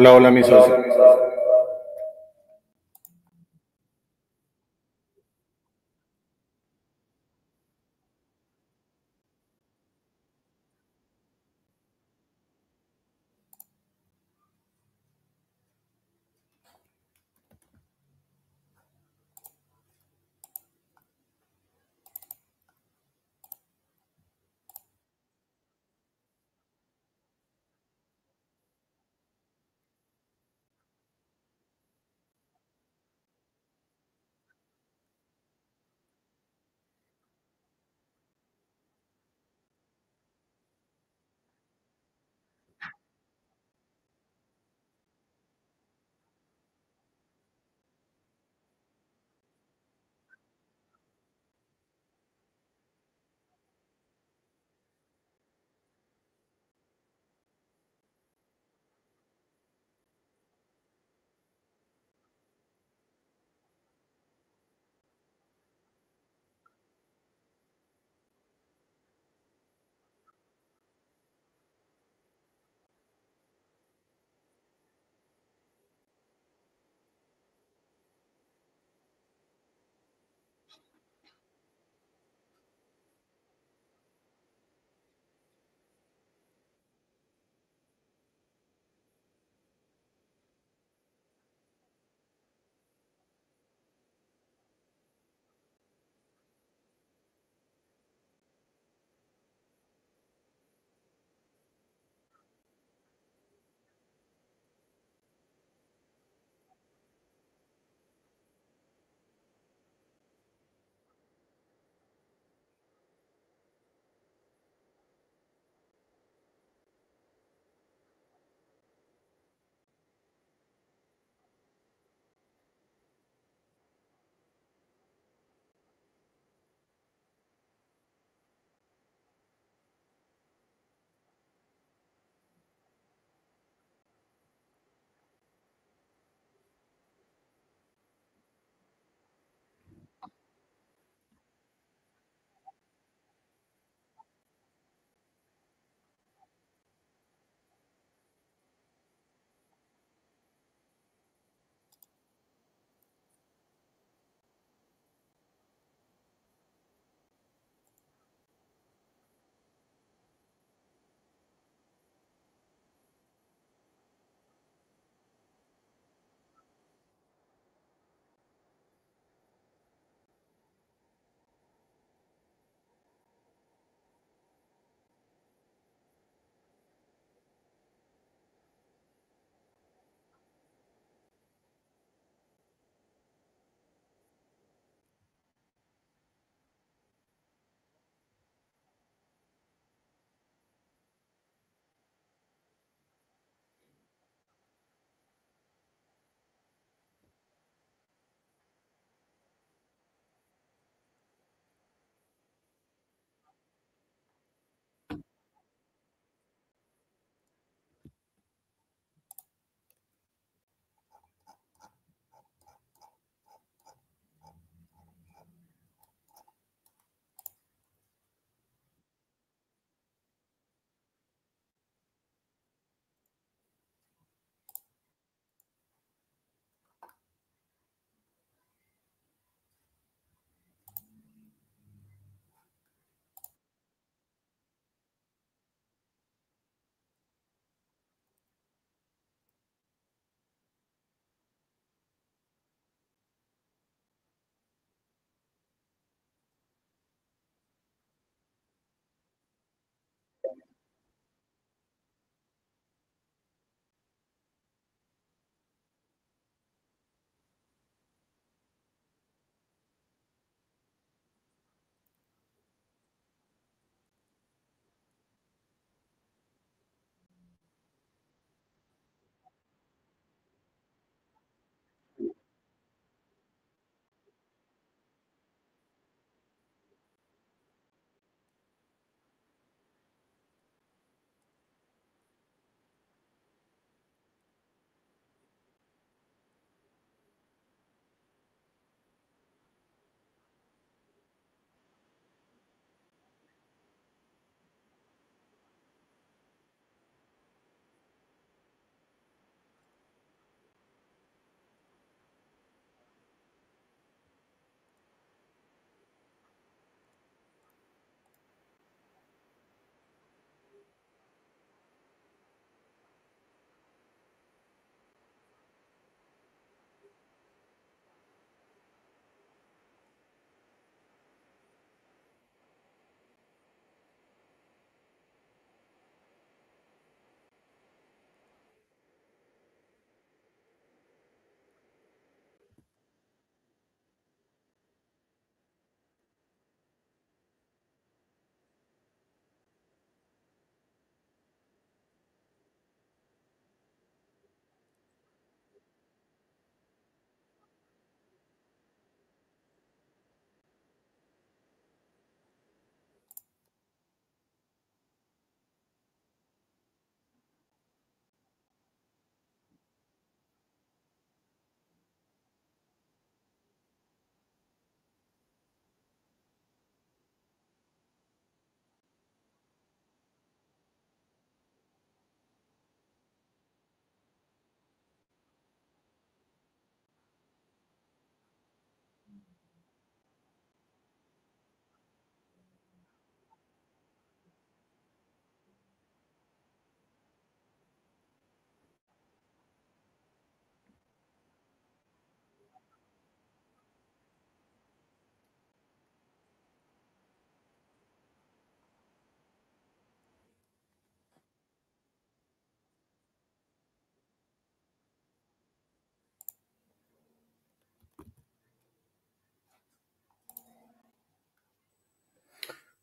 Hola, hola, mis socios.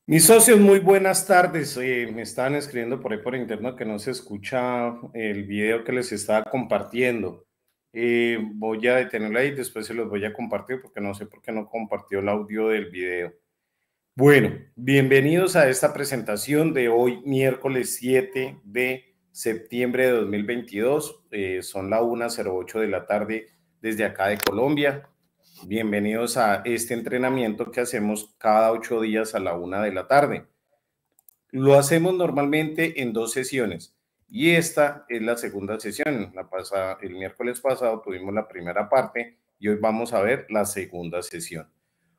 Mis socios, muy buenas tardes. me están escribiendo por ahí por interno que no se escucha el video que les estaba compartiendo. Eh, voy a detenerlo ahí, después se los voy a compartir porque no sé por qué no compartió el audio del video. Bueno, bienvenidos a esta presentación de hoy, miércoles 7 de septiembre de 2022. Eh, son las 1.08 de la tarde desde acá de Colombia. Bienvenidos a este entrenamiento que hacemos cada ocho días a la una de la tarde. Lo hacemos normalmente en dos sesiones y esta es la segunda sesión. La el miércoles pasado tuvimos la primera parte y hoy vamos a ver la segunda sesión.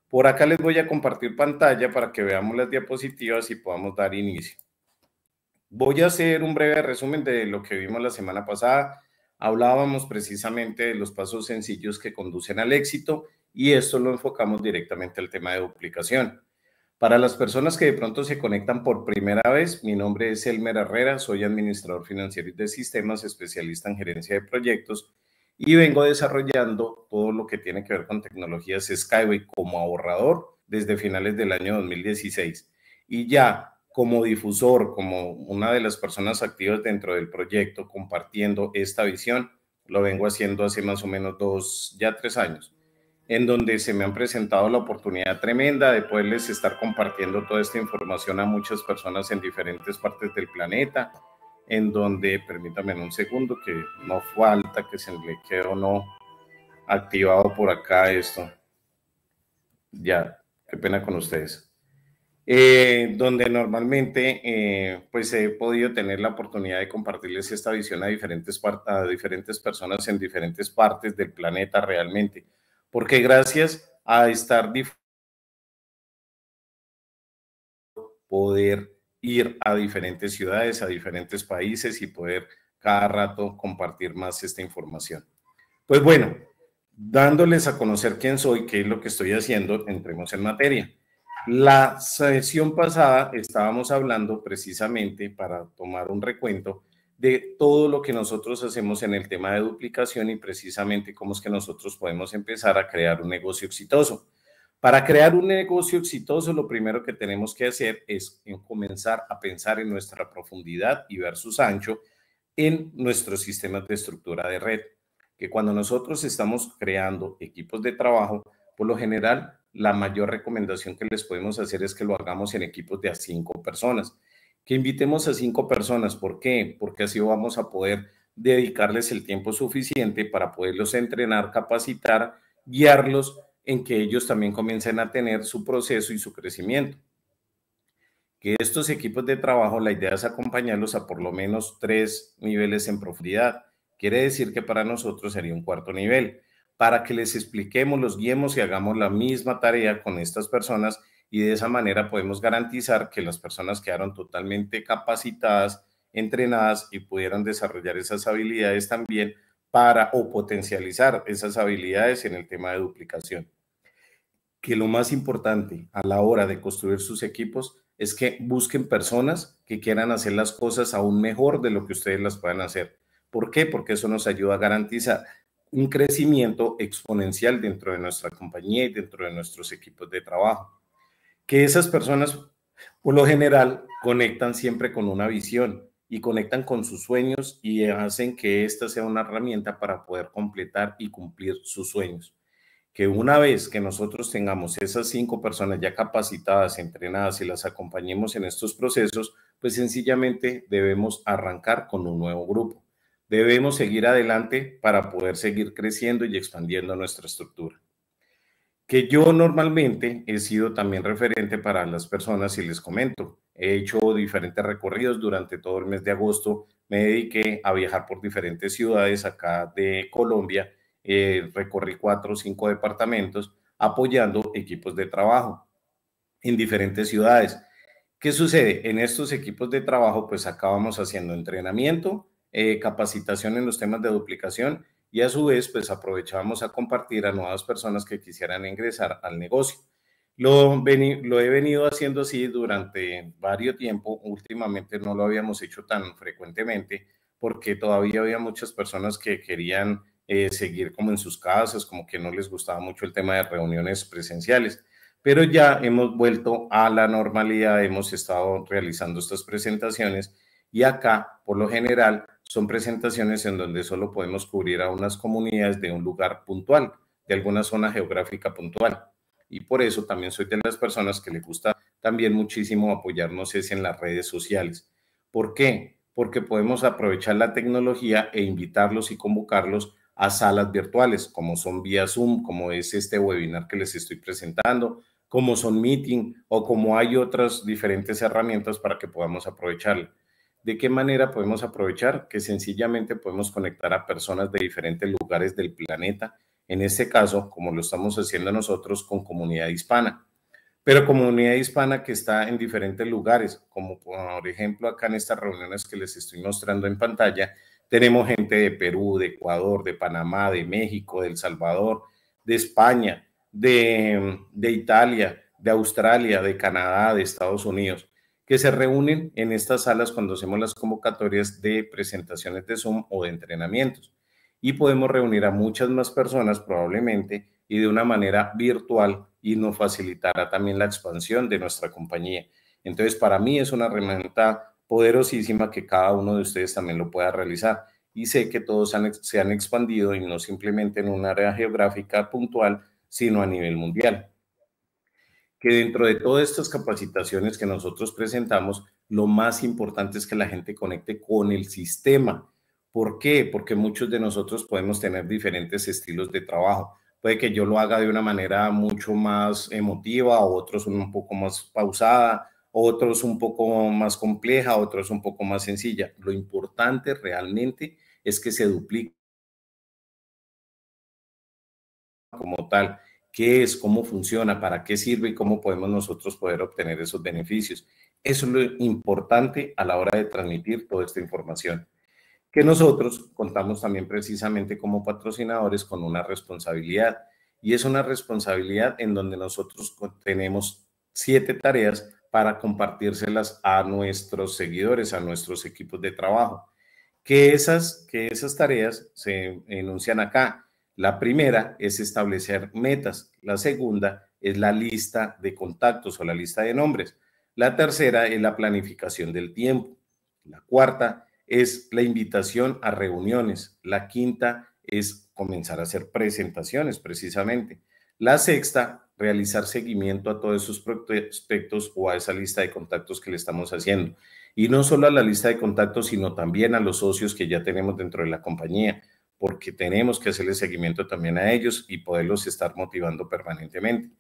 Por acá les voy a compartir pantalla para que veamos las diapositivas y podamos dar inicio. Voy a hacer un breve resumen de lo que vimos la semana pasada hablábamos precisamente de los pasos sencillos que conducen al éxito y esto lo enfocamos directamente al tema de duplicación. Para las personas que de pronto se conectan por primera vez, mi nombre es Elmer Herrera, soy administrador financiero de sistemas, especialista en gerencia de proyectos y vengo desarrollando todo lo que tiene que ver con tecnologías Skyway como ahorrador desde finales del año 2016. Y ya como difusor, como una de las personas activas dentro del proyecto, compartiendo esta visión, lo vengo haciendo hace más o menos dos, ya tres años, en donde se me han presentado la oportunidad tremenda de poderles estar compartiendo toda esta información a muchas personas en diferentes partes del planeta, en donde, permítanme un segundo, que no falta que se le quede o no activado por acá esto. Ya, qué pena con ustedes. Eh, donde normalmente eh, pues he podido tener la oportunidad de compartirles esta visión a diferentes, a diferentes personas en diferentes partes del planeta realmente, porque gracias a estar poder ir a diferentes ciudades, a diferentes países y poder cada rato compartir más esta información. Pues bueno, dándoles a conocer quién soy, qué es lo que estoy haciendo, entremos en materia. La sesión pasada estábamos hablando precisamente, para tomar un recuento, de todo lo que nosotros hacemos en el tema de duplicación y precisamente cómo es que nosotros podemos empezar a crear un negocio exitoso. Para crear un negocio exitoso, lo primero que tenemos que hacer es comenzar a pensar en nuestra profundidad y ver versus ancho en nuestros sistemas de estructura de red, que cuando nosotros estamos creando equipos de trabajo, por lo general la mayor recomendación que les podemos hacer es que lo hagamos en equipos de a cinco personas. Que invitemos a cinco personas. ¿Por qué? Porque así vamos a poder dedicarles el tiempo suficiente para poderlos entrenar, capacitar, guiarlos en que ellos también comiencen a tener su proceso y su crecimiento. Que estos equipos de trabajo, la idea es acompañarlos a por lo menos tres niveles en profundidad. Quiere decir que para nosotros sería un cuarto nivel para que les expliquemos, los guiemos y hagamos la misma tarea con estas personas y de esa manera podemos garantizar que las personas quedaron totalmente capacitadas, entrenadas y pudieran desarrollar esas habilidades también para o potencializar esas habilidades en el tema de duplicación. Que lo más importante a la hora de construir sus equipos es que busquen personas que quieran hacer las cosas aún mejor de lo que ustedes las puedan hacer. ¿Por qué? Porque eso nos ayuda a garantizar un crecimiento exponencial dentro de nuestra compañía y dentro de nuestros equipos de trabajo. Que esas personas, por lo general, conectan siempre con una visión y conectan con sus sueños y hacen que esta sea una herramienta para poder completar y cumplir sus sueños. Que una vez que nosotros tengamos esas cinco personas ya capacitadas, entrenadas y las acompañemos en estos procesos, pues sencillamente debemos arrancar con un nuevo grupo debemos seguir adelante para poder seguir creciendo y expandiendo nuestra estructura. Que yo normalmente he sido también referente para las personas y les comento, he hecho diferentes recorridos durante todo el mes de agosto, me dediqué a viajar por diferentes ciudades acá de Colombia, eh, recorrí cuatro o cinco departamentos apoyando equipos de trabajo en diferentes ciudades. ¿Qué sucede? En estos equipos de trabajo, pues acabamos haciendo entrenamiento, eh, capacitación en los temas de duplicación y a su vez, pues aprovechamos a compartir a nuevas personas que quisieran ingresar al negocio. Lo, lo he venido haciendo así durante varios tiempo, últimamente no lo habíamos hecho tan frecuentemente porque todavía había muchas personas que querían eh, seguir como en sus casas, como que no les gustaba mucho el tema de reuniones presenciales. Pero ya hemos vuelto a la normalidad, hemos estado realizando estas presentaciones y acá, por lo general, son presentaciones en donde solo podemos cubrir a unas comunidades de un lugar puntual, de alguna zona geográfica puntual. Y por eso también soy de las personas que les gusta también muchísimo apoyarnos es en las redes sociales. ¿Por qué? Porque podemos aprovechar la tecnología e invitarlos y convocarlos a salas virtuales, como son vía Zoom, como es este webinar que les estoy presentando, como son meeting o como hay otras diferentes herramientas para que podamos aprovecharlo de qué manera podemos aprovechar que sencillamente podemos conectar a personas de diferentes lugares del planeta, en este caso, como lo estamos haciendo nosotros con comunidad hispana, pero comunidad hispana que está en diferentes lugares, como por ejemplo acá en estas reuniones que les estoy mostrando en pantalla, tenemos gente de Perú, de Ecuador, de Panamá, de México, de El Salvador, de España, de, de Italia, de Australia, de Canadá, de Estados Unidos que se reúnen en estas salas cuando hacemos las convocatorias de presentaciones de Zoom o de entrenamientos. Y podemos reunir a muchas más personas probablemente y de una manera virtual y nos facilitará también la expansión de nuestra compañía. Entonces, para mí es una herramienta poderosísima que cada uno de ustedes también lo pueda realizar. Y sé que todos se han expandido y no simplemente en un área geográfica puntual, sino a nivel mundial que dentro de todas estas capacitaciones que nosotros presentamos, lo más importante es que la gente conecte con el sistema. ¿Por qué? Porque muchos de nosotros podemos tener diferentes estilos de trabajo. Puede que yo lo haga de una manera mucho más emotiva, otros un poco más pausada, otros un poco más compleja, otros un poco más sencilla. Lo importante realmente es que se duplique como tal qué es, cómo funciona, para qué sirve y cómo podemos nosotros poder obtener esos beneficios. Eso es lo importante a la hora de transmitir toda esta información. Que nosotros contamos también precisamente como patrocinadores con una responsabilidad y es una responsabilidad en donde nosotros tenemos siete tareas para compartírselas a nuestros seguidores, a nuestros equipos de trabajo. Que esas, que esas tareas se enuncian acá la primera es establecer metas, la segunda es la lista de contactos o la lista de nombres, la tercera es la planificación del tiempo, la cuarta es la invitación a reuniones, la quinta es comenzar a hacer presentaciones precisamente, la sexta, realizar seguimiento a todos esos prospectos o a esa lista de contactos que le estamos haciendo. Y no solo a la lista de contactos, sino también a los socios que ya tenemos dentro de la compañía porque tenemos que hacerle seguimiento también a ellos y poderlos estar motivando permanentemente.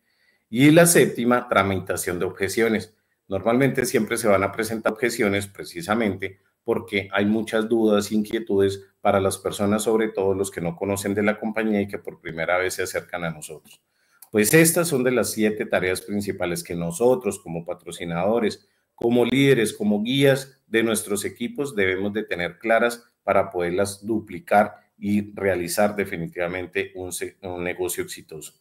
Y la séptima, tramitación de objeciones. Normalmente siempre se van a presentar objeciones precisamente porque hay muchas dudas, inquietudes para las personas, sobre todo los que no conocen de la compañía y que por primera vez se acercan a nosotros. Pues estas son de las siete tareas principales que nosotros como patrocinadores, como líderes, como guías de nuestros equipos debemos de tener claras para poderlas duplicar y realizar definitivamente un, negocio exitoso.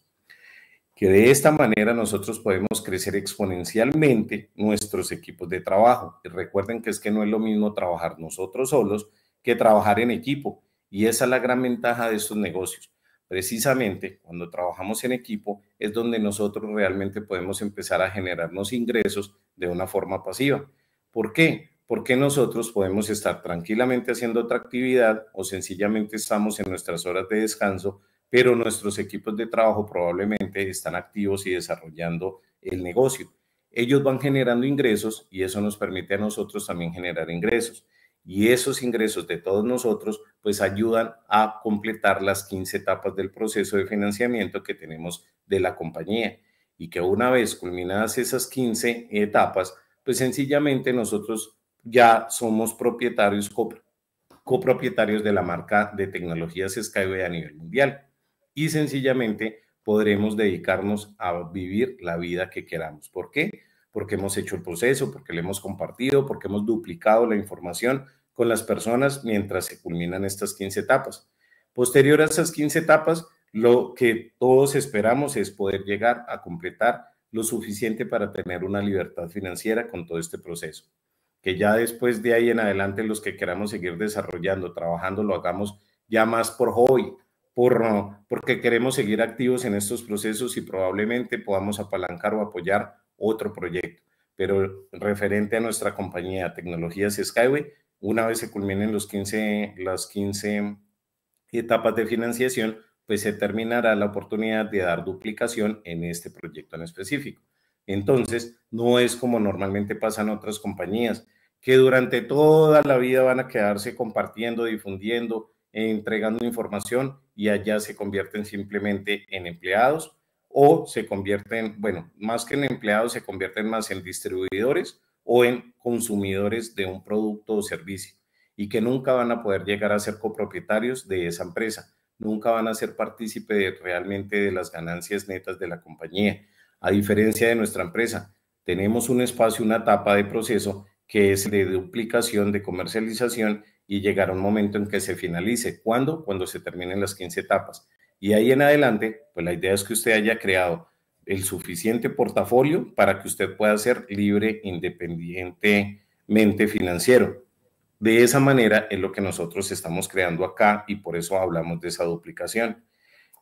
Que de esta manera nosotros podemos crecer exponencialmente nuestros equipos de trabajo. recuerden que es que no es lo mismo trabajar nosotros solos que trabajar en equipo. Y esa es la gran ventaja de estos negocios. Precisamente cuando trabajamos en equipo es donde nosotros realmente podemos empezar a generarnos ingresos de una forma pasiva. ¿Por qué? porque nosotros podemos estar tranquilamente haciendo otra actividad o sencillamente estamos en nuestras horas de descanso, pero nuestros equipos de trabajo probablemente están activos y desarrollando el negocio. Ellos van generando ingresos y eso nos permite a nosotros también generar ingresos. Y esos ingresos de todos nosotros pues ayudan a completar las 15 etapas del proceso de financiamiento que tenemos de la compañía. Y que una vez culminadas esas 15 etapas, pues sencillamente nosotros ya somos propietarios, copropietarios de la marca de tecnologías Skyway a nivel mundial. Y sencillamente podremos dedicarnos a vivir la vida que queramos. ¿Por qué? Porque hemos hecho el proceso, porque le hemos compartido, porque hemos duplicado la información con las personas mientras se culminan estas 15 etapas. Posterior a esas 15 etapas, lo que todos esperamos es poder llegar a completar lo suficiente para tener una libertad financiera con todo este proceso que ya después de ahí en adelante los que queramos seguir desarrollando, trabajando, lo hagamos ya más por hobby, por, porque queremos seguir activos en estos procesos y probablemente podamos apalancar o apoyar otro proyecto. Pero referente a nuestra compañía Tecnologías Skyway, una vez se culminen los 15, las 15 etapas de financiación, pues se terminará la oportunidad de dar duplicación en este proyecto en específico. Entonces, no es como normalmente pasan otras compañías, que durante toda la vida van a quedarse compartiendo, difundiendo, e entregando información y allá se convierten simplemente en empleados o se convierten, bueno, más que en empleados, se convierten más en distribuidores o en consumidores de un producto o servicio y que nunca van a poder llegar a ser copropietarios de esa empresa, nunca van a ser partícipes realmente de las ganancias netas de la compañía. A diferencia de nuestra empresa, tenemos un espacio, una etapa de proceso que es de duplicación, de comercialización y llegar a un momento en que se finalice. ¿Cuándo? Cuando se terminen las 15 etapas. Y ahí en adelante, pues la idea es que usted haya creado el suficiente portafolio para que usted pueda ser libre, independientemente financiero. De esa manera es lo que nosotros estamos creando acá y por eso hablamos de esa duplicación.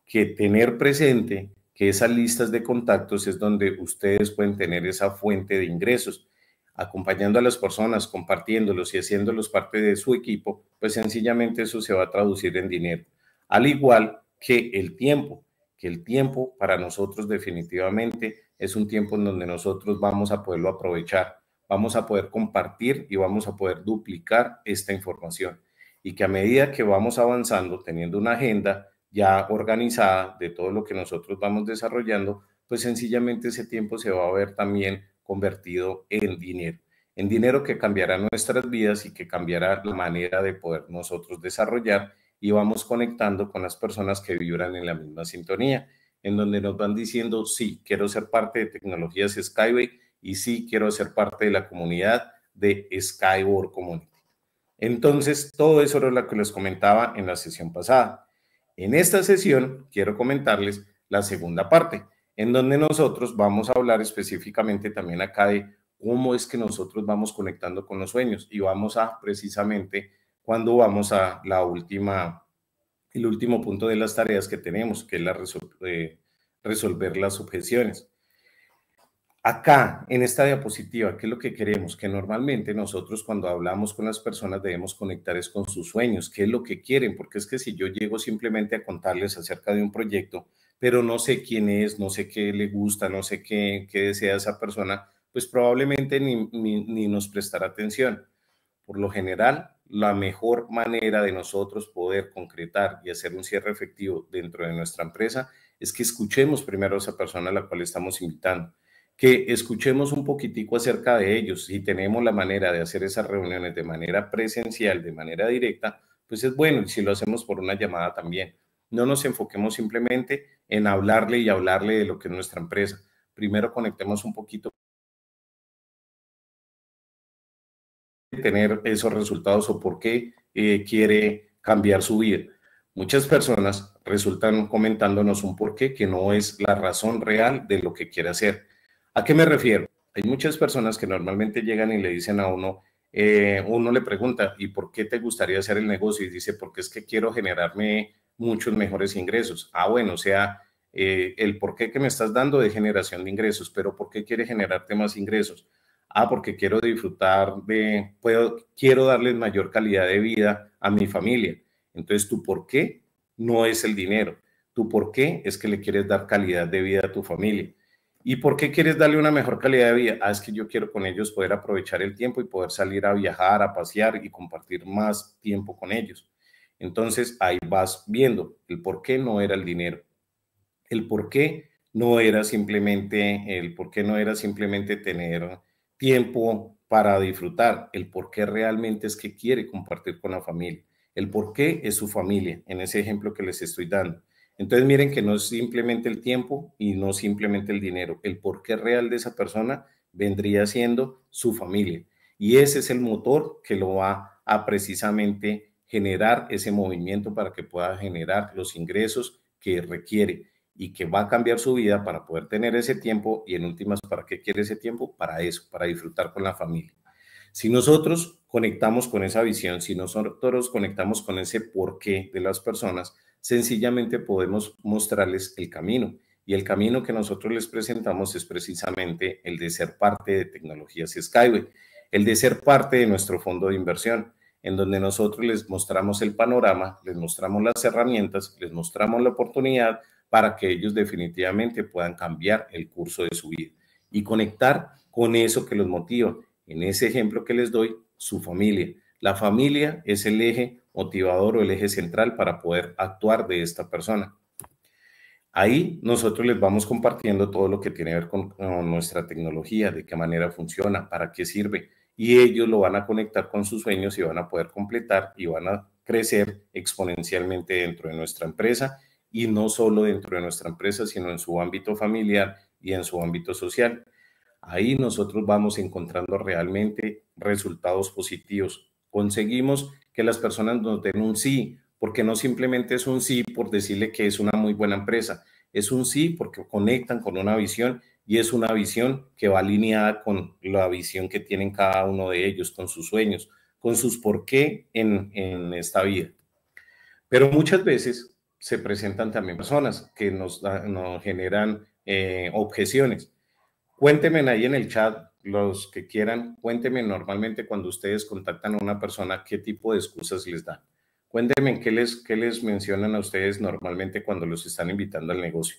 Que tener presente que esas listas de contactos es donde ustedes pueden tener esa fuente de ingresos acompañando a las personas, compartiéndolos y haciéndolos parte de su equipo, pues sencillamente eso se va a traducir en dinero. Al igual que el tiempo, que el tiempo para nosotros definitivamente es un tiempo en donde nosotros vamos a poderlo aprovechar, vamos a poder compartir y vamos a poder duplicar esta información. Y que a medida que vamos avanzando, teniendo una agenda ya organizada de todo lo que nosotros vamos desarrollando, pues sencillamente ese tiempo se va a ver también convertido en dinero, en dinero que cambiará nuestras vidas y que cambiará la manera de poder nosotros desarrollar y vamos conectando con las personas que vibran en la misma sintonía, en donde nos van diciendo, sí, quiero ser parte de tecnologías Skyway y sí, quiero ser parte de la comunidad de Skyward Community. Entonces, todo eso era lo que les comentaba en la sesión pasada. En esta sesión quiero comentarles la segunda parte, en donde nosotros vamos a hablar específicamente también acá de cómo es que nosotros vamos conectando con los sueños y vamos a precisamente cuando vamos a la última, el último punto de las tareas que tenemos, que es la eh, resolver las objeciones. Acá, en esta diapositiva, ¿qué es lo que queremos? Que normalmente nosotros cuando hablamos con las personas debemos conectar es con sus sueños, qué es lo que quieren, porque es que si yo llego simplemente a contarles acerca de un proyecto, pero no sé quién es, no sé qué le gusta, no sé qué, desea esa persona, pues probablemente ni, nos prestará atención. Por lo general, la mejor manera de nosotros poder concretar y hacer un cierre efectivo dentro de nuestra empresa es que escuchemos primero a esa persona a la cual estamos invitando, que escuchemos un poquitico acerca de ellos. Si tenemos la manera de hacer esas reuniones de manera presencial, de manera directa, pues es bueno, si lo hacemos por una llamada también. No nos enfoquemos simplemente en hablarle y hablarle de lo que es nuestra empresa. Primero conectemos un poquito tener esos resultados o por qué eh, quiere cambiar su vida. Muchas personas resultan comentándonos un por qué que no es la razón real de lo que quiere hacer. ¿A qué me refiero? Hay muchas personas que normalmente llegan y le dicen a uno, eh, uno le pregunta, ¿y por qué te gustaría hacer el negocio? Y dice, porque es que quiero generarme muchos mejores ingresos. Ah, bueno, o sea, eh, el por qué que me estás dando de generación de ingresos, pero ¿por qué quiere generarte más ingresos? Ah, porque quiero disfrutar de, puedo, quiero darles mayor calidad de vida a mi familia. Entonces, tu por qué no es el dinero. Tu por qué es que le quieres dar calidad de vida a tu familia. ¿Y por qué quieres darle una mejor calidad de vida? Ah, es que yo quiero con ellos poder aprovechar el tiempo y poder salir a viajar, a pasear y compartir más tiempo con ellos. Entonces ahí vas viendo el por qué no era el dinero, el por qué no era simplemente, el por qué no era simplemente tener tiempo para disfrutar, el por qué realmente es que quiere compartir con la familia, el por qué es su familia, en ese ejemplo que les estoy dando. Entonces miren que no es simplemente el tiempo y no simplemente el dinero, el por qué real de esa persona vendría siendo su familia. Y ese es el motor que lo va a precisamente generar ese movimiento para que pueda generar los ingresos que requiere y que va a cambiar su vida para poder tener ese tiempo y en últimas, ¿para qué quiere ese tiempo? Para eso, para disfrutar con la familia. Si nosotros conectamos con esa visión, si nosotros conectamos con ese porqué de las personas, sencillamente podemos mostrarles el camino. Y el camino que nosotros les presentamos es precisamente el de ser parte de Tecnologías Skyway, el de ser parte de nuestro fondo de inversión, en donde nosotros les mostramos el panorama, les mostramos las herramientas, les mostramos la oportunidad para que ellos definitivamente puedan cambiar el curso de su vida y conectar con eso que los motiva. En ese ejemplo que les doy, su familia. La familia es el eje motivador o el eje central para poder actuar de esta persona. Ahí nosotros les vamos compartiendo todo lo que tiene que ver con, con nuestra tecnología, de qué manera funciona, para qué sirve, y ellos lo van a conectar con sus sueños y van a poder completar y van a crecer exponencialmente dentro de nuestra empresa y no solo dentro de nuestra empresa, sino en su ámbito familiar y en su ámbito social. Ahí nosotros vamos encontrando realmente resultados positivos. Conseguimos que las personas nos den un sí, porque no simplemente es un sí por decirle que es una muy buena empresa, es un sí porque conectan con una visión y es una visión que va alineada con la visión que tienen cada uno de ellos, con sus sueños, con sus por qué en, esta vida. Pero muchas veces se presentan también personas que nos, generan eh, objeciones. Cuéntenme ahí en el chat, los que quieran, cuéntenme normalmente cuando ustedes contactan a una persona qué tipo de excusas les dan. Cuéntenme qué les, qué les mencionan a ustedes normalmente cuando los están invitando al negocio.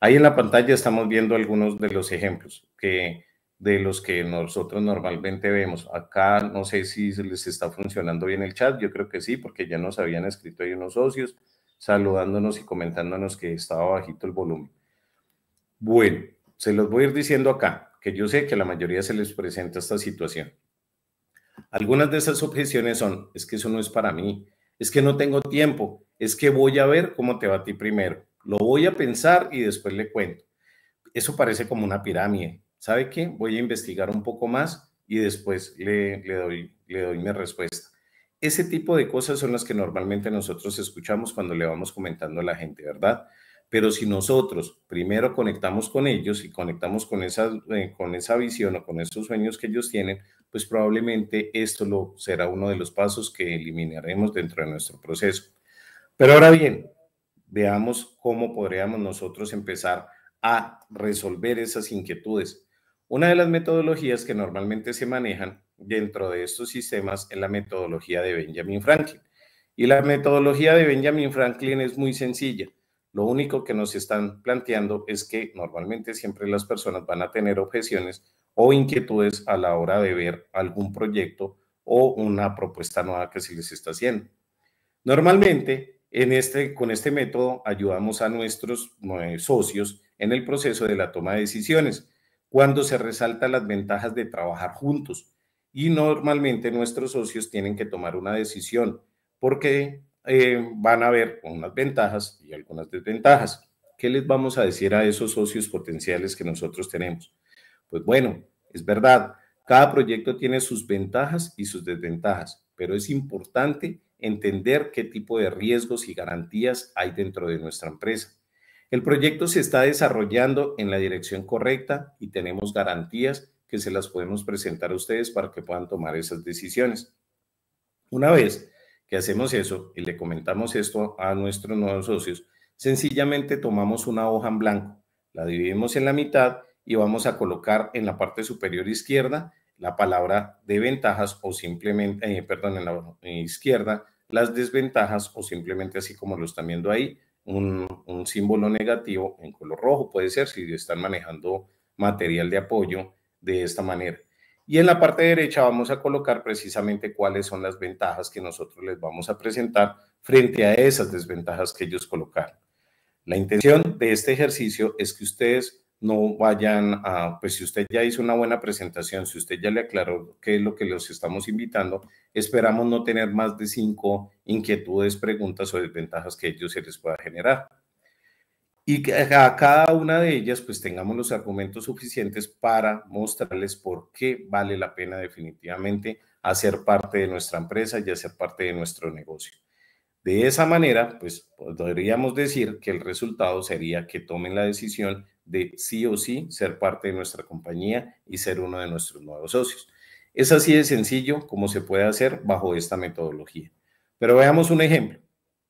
Ahí en la pantalla estamos viendo algunos de los ejemplos que, de los que nosotros normalmente vemos. Acá no sé si se les está funcionando bien el chat, yo creo que sí, porque ya nos habían escrito ahí unos socios saludándonos y comentándonos que estaba bajito el volumen. Bueno, se los voy a ir diciendo acá, que yo sé que la mayoría se les presenta esta situación. Algunas de esas objeciones son, es que eso no es para mí, es que no tengo tiempo, es que voy a ver cómo te va a ti primero lo voy a pensar y después le cuento. Eso parece como una pirámide. ¿Sabe qué? Voy a investigar un poco más y después le, doy, le doy mi respuesta. Ese tipo de cosas son las que normalmente nosotros escuchamos cuando le vamos comentando a la gente, ¿verdad? Pero si nosotros primero conectamos con ellos y conectamos con esa, eh, con esa visión o con esos sueños que ellos tienen, pues probablemente esto lo, será uno de los pasos que eliminaremos dentro de nuestro proceso. Pero ahora bien, veamos cómo podríamos nosotros empezar a resolver esas inquietudes. Una de las metodologías que normalmente se manejan dentro de estos sistemas es la metodología de Benjamin Franklin. Y la metodología de Benjamin Franklin es muy sencilla. Lo único que nos están planteando es que normalmente siempre las personas van a tener objeciones o inquietudes a la hora de ver algún proyecto o una propuesta nueva que se les está haciendo. Normalmente este, con este método ayudamos a nuestros eh, socios en el proceso de la toma de decisiones, cuando se resaltan las ventajas de trabajar juntos. Y normalmente nuestros socios tienen que tomar una decisión porque eh, van a ver unas ventajas y algunas desventajas. ¿Qué les vamos a decir a esos socios potenciales que nosotros tenemos? Pues bueno, es verdad, cada proyecto tiene sus ventajas y sus desventajas, pero es importante entender qué tipo de riesgos y garantías hay dentro de nuestra empresa. El proyecto se está desarrollando en la dirección correcta y tenemos garantías que se las podemos presentar a ustedes para que puedan tomar esas decisiones. Una vez que hacemos eso y le comentamos esto a nuestros nuevos socios, sencillamente tomamos una hoja en blanco, la dividimos en la mitad y vamos a colocar en la parte superior izquierda la palabra de ventajas o simplemente, eh, perdón, en la izquierda, las desventajas o simplemente así como lo están viendo ahí, un, un símbolo negativo en color rojo puede ser si están manejando material de apoyo de esta manera. Y en la parte derecha vamos a colocar precisamente cuáles son las ventajas que nosotros les vamos a presentar frente a esas desventajas que ellos colocaron. La intención de este ejercicio es que ustedes no vayan a, pues si usted ya hizo una buena presentación, si usted ya le aclaró qué es lo que los estamos invitando, esperamos no tener más de cinco inquietudes, preguntas o desventajas que ellos se les pueda generar. Y que a cada una de ellas pues tengamos los argumentos suficientes para mostrarles por qué vale la pena definitivamente hacer parte de nuestra empresa y hacer parte de nuestro negocio. De esa manera, pues podríamos decir que el resultado sería que tomen la decisión de sí o sí ser parte de nuestra compañía y ser uno de nuestros nuevos socios. Es así de sencillo como se puede hacer bajo esta metodología. Pero veamos un ejemplo.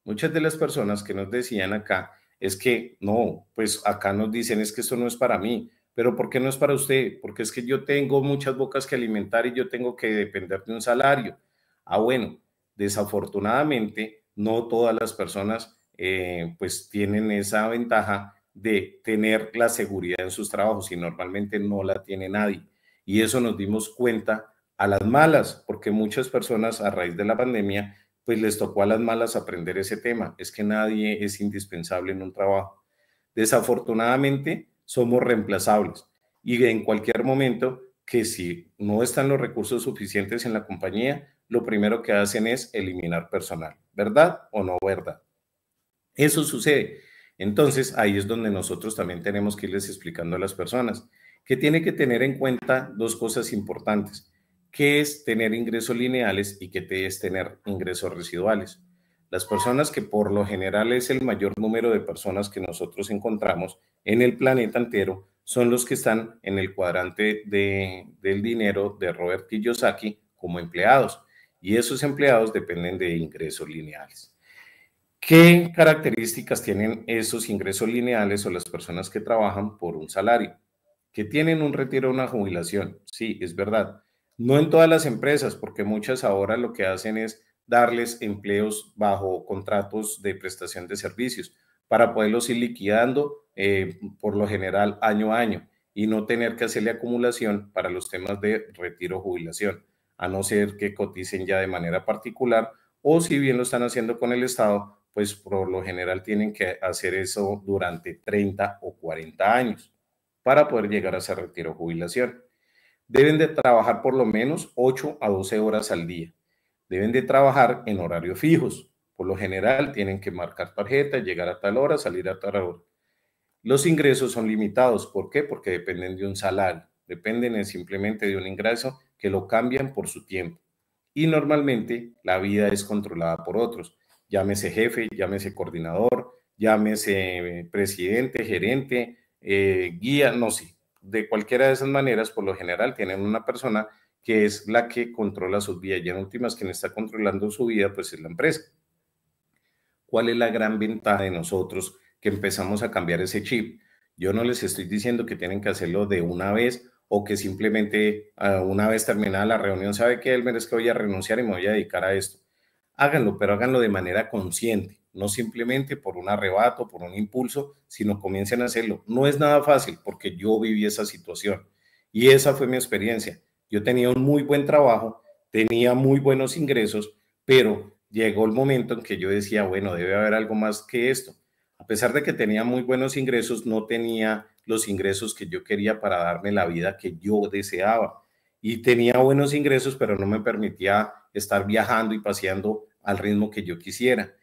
Muchas de las personas que nos decían acá es que no, pues acá nos dicen es que esto no es para mí, pero ¿por qué no es para usted? Porque es que yo tengo muchas bocas que alimentar y yo tengo que depender de un salario. Ah, bueno, desafortunadamente no todas las personas eh, pues tienen esa ventaja de tener la seguridad en sus trabajos y normalmente no la tiene nadie. Y eso nos dimos cuenta a las malas, porque muchas personas a raíz de la pandemia, pues les tocó a las malas aprender ese tema. Es que nadie es indispensable en un trabajo. Desafortunadamente, somos reemplazables y en cualquier momento que si no están los recursos suficientes en la compañía, lo primero que hacen es eliminar personal, ¿verdad o no verdad? Eso sucede entonces, ahí es donde nosotros también tenemos que irles explicando a las personas que tiene que tener en cuenta dos cosas importantes, ¿Qué es tener ingresos lineales y qué es tener ingresos residuales. Las personas que por lo general es el mayor número de personas que nosotros encontramos en el planeta entero son los que están en el cuadrante del dinero de Robert Kiyosaki como empleados. Y esos empleados dependen de ingresos lineales. ¿Qué características tienen esos ingresos lineales o las personas que trabajan por un salario? Que tienen un retiro o una jubilación. Sí, es verdad. No en todas las empresas, porque muchas ahora lo que hacen es darles empleos bajo contratos de prestación de servicios para poderlos ir liquidando eh, por lo general año a año y no tener que hacerle acumulación para los temas de retiro o jubilación, a no ser que coticen ya de manera particular o si bien lo están haciendo con el Estado, pues por lo general tienen que hacer eso durante 30 o 40 años para poder llegar a ese retiro o jubilación. Deben de trabajar por lo menos 8 a 12 horas al día. Deben de trabajar en horarios fijos. Por lo general tienen que marcar tarjeta, llegar a tal hora, salir a tal hora. Los ingresos son limitados. ¿Por qué? Porque dependen de un salario. Dependen simplemente de un ingreso que lo cambian por su tiempo. Y normalmente la vida es controlada por otros llámese jefe, llámese coordinador, llámese eh, presidente, gerente, eh, guía, no sé. De cualquiera de esas maneras, por lo general, tienen una persona que es la que controla su vida y en últimas quien está controlando su vida, pues es la empresa. ¿Cuál es la gran ventaja de nosotros que empezamos a cambiar ese chip? Yo no les estoy diciendo que tienen que hacerlo de una vez o que simplemente ah, una vez terminada la reunión, sabe que él que voy a renunciar y me voy a dedicar a esto háganlo, pero háganlo de manera consciente, no simplemente por un arrebato, por un impulso, sino comiencen a hacerlo. No es nada fácil porque yo viví esa situación y esa fue mi experiencia. Yo tenía un muy buen trabajo, tenía muy buenos ingresos, pero llegó el momento en que yo decía, bueno, debe haber algo más que esto. A pesar de que tenía muy buenos ingresos, no tenía los ingresos que yo quería para darme la vida que yo deseaba. Y tenía buenos ingresos, pero no me permitía estar viajando y paseando al ritmo que yo quisiera.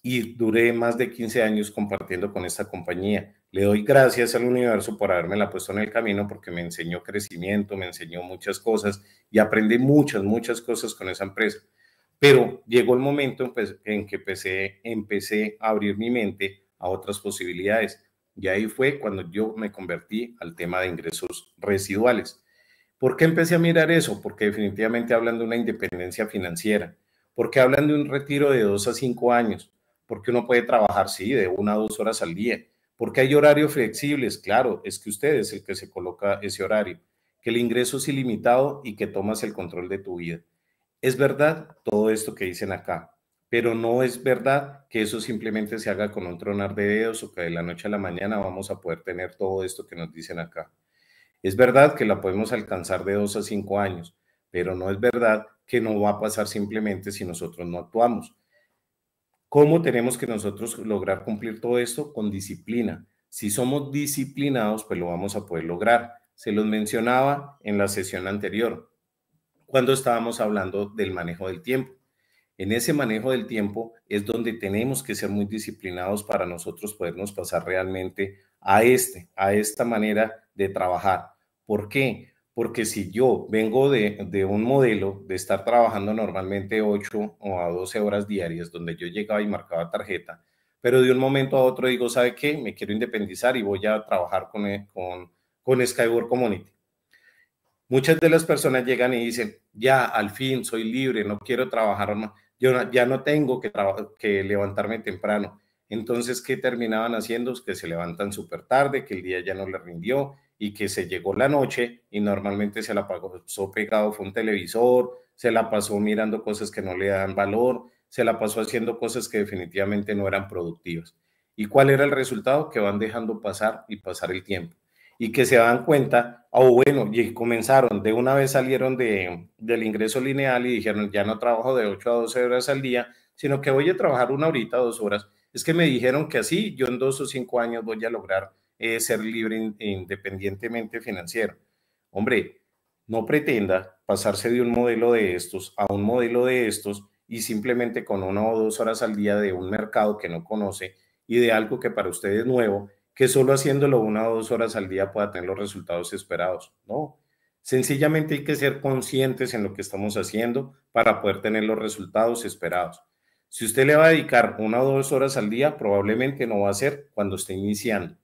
Y duré más de 15 años compartiendo con esta compañía. Le doy gracias al universo por haberme la puesto en el camino porque me enseñó crecimiento, me enseñó muchas cosas y aprendí muchas, muchas cosas con esa empresa. Pero llegó el momento pues, en que empecé, empecé a abrir mi mente a otras posibilidades. Y ahí fue cuando yo me convertí al tema de ingresos residuales. ¿Por qué empecé a mirar eso? Porque definitivamente hablan de una independencia financiera. ¿Por hablan de un retiro de dos a cinco años? Porque uno puede trabajar, sí, de una a dos horas al día. Porque hay horarios flexibles, claro, es que usted es el que se coloca ese horario, que el ingreso es ilimitado y que tomas el control de tu vida. Es verdad todo esto que dicen acá, pero no es verdad que eso simplemente se haga con un tronar de dedos o que de la noche a la mañana vamos a poder tener todo esto que nos dicen acá. Es verdad que la podemos alcanzar de dos a cinco años, pero no es verdad que no va a pasar simplemente si nosotros no actuamos. ¿Cómo tenemos que nosotros lograr cumplir todo esto? Con disciplina. Si somos disciplinados, pues lo vamos a poder lograr. Se los mencionaba en la sesión anterior, cuando estábamos hablando del manejo del tiempo. En ese manejo del tiempo es donde tenemos que ser muy disciplinados para nosotros podernos pasar realmente a este, a esta manera de trabajar. ¿Por qué? porque si yo vengo de, un modelo de estar trabajando normalmente 8 o a 12 horas diarias, donde yo llegaba y marcaba tarjeta, pero de un momento a otro digo, ¿sabe qué? Me quiero independizar y voy a trabajar con, eh, con, con Skyward Community. Muchas de las personas llegan y dicen, ya, al fin, soy libre, no quiero trabajar más, yo ya no tengo que, levantarme temprano. Entonces, ¿qué terminaban haciendo? es Que se levantan súper tarde, que el día ya no le rindió, y que se llegó la noche y normalmente se la pasó pegado, fue un televisor, se la pasó mirando cosas que no le dan valor, se la pasó haciendo cosas que definitivamente no eran productivas. ¿Y cuál era el resultado? Que van dejando pasar y pasar el tiempo. Y que se dan cuenta, o oh, bueno, y comenzaron, de una vez salieron de, del ingreso lineal y dijeron, ya no trabajo de 8 a 12 horas al día, sino que voy a trabajar una horita, dos horas. Es que me dijeron que así yo en dos o cinco años voy a lograr es ser libre independientemente financiero. Hombre, no pretenda pasarse de un modelo de estos a un modelo de estos y simplemente con una o dos horas al día de un mercado que no conoce y de algo que para usted es nuevo, que solo haciéndolo una o dos horas al día pueda tener los resultados esperados. No, sencillamente hay que ser conscientes en lo que estamos haciendo para poder tener los resultados esperados. Si usted le va a dedicar una o dos horas al día, probablemente no va a ser cuando esté iniciando.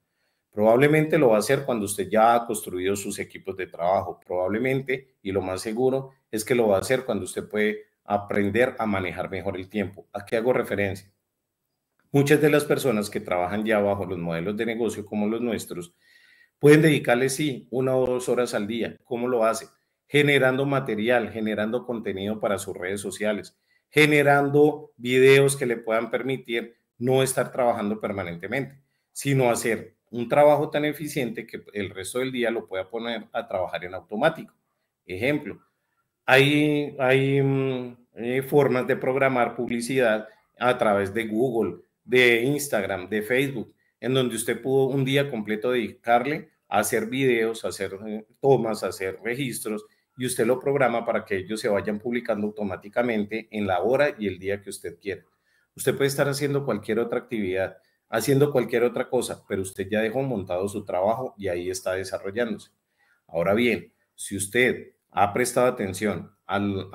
Probablemente lo va a hacer cuando usted ya ha construido sus equipos de trabajo. Probablemente, y lo más seguro, es que lo va a hacer cuando usted puede aprender a manejar mejor el tiempo. ¿A qué hago referencia? Muchas de las personas que trabajan ya bajo los modelos de negocio como los nuestros, pueden dedicarle, sí, una o dos horas al día. ¿Cómo lo hace? Generando material, generando contenido para sus redes sociales, generando videos que le puedan permitir no estar trabajando permanentemente, sino hacer un trabajo tan eficiente que el resto del día lo pueda poner a trabajar en automático. Ejemplo, hay, hay, mm, eh, formas de programar publicidad a través de Google, de Instagram, de Facebook, en donde usted pudo un día completo dedicarle a hacer videos, hacer eh, tomas, hacer registros, y usted lo programa para que ellos se vayan publicando automáticamente en la hora y el día que usted quiera. Usted puede estar haciendo cualquier otra actividad haciendo cualquier otra cosa, pero usted ya dejó montado su trabajo y ahí está desarrollándose. Ahora bien, si usted ha prestado atención al,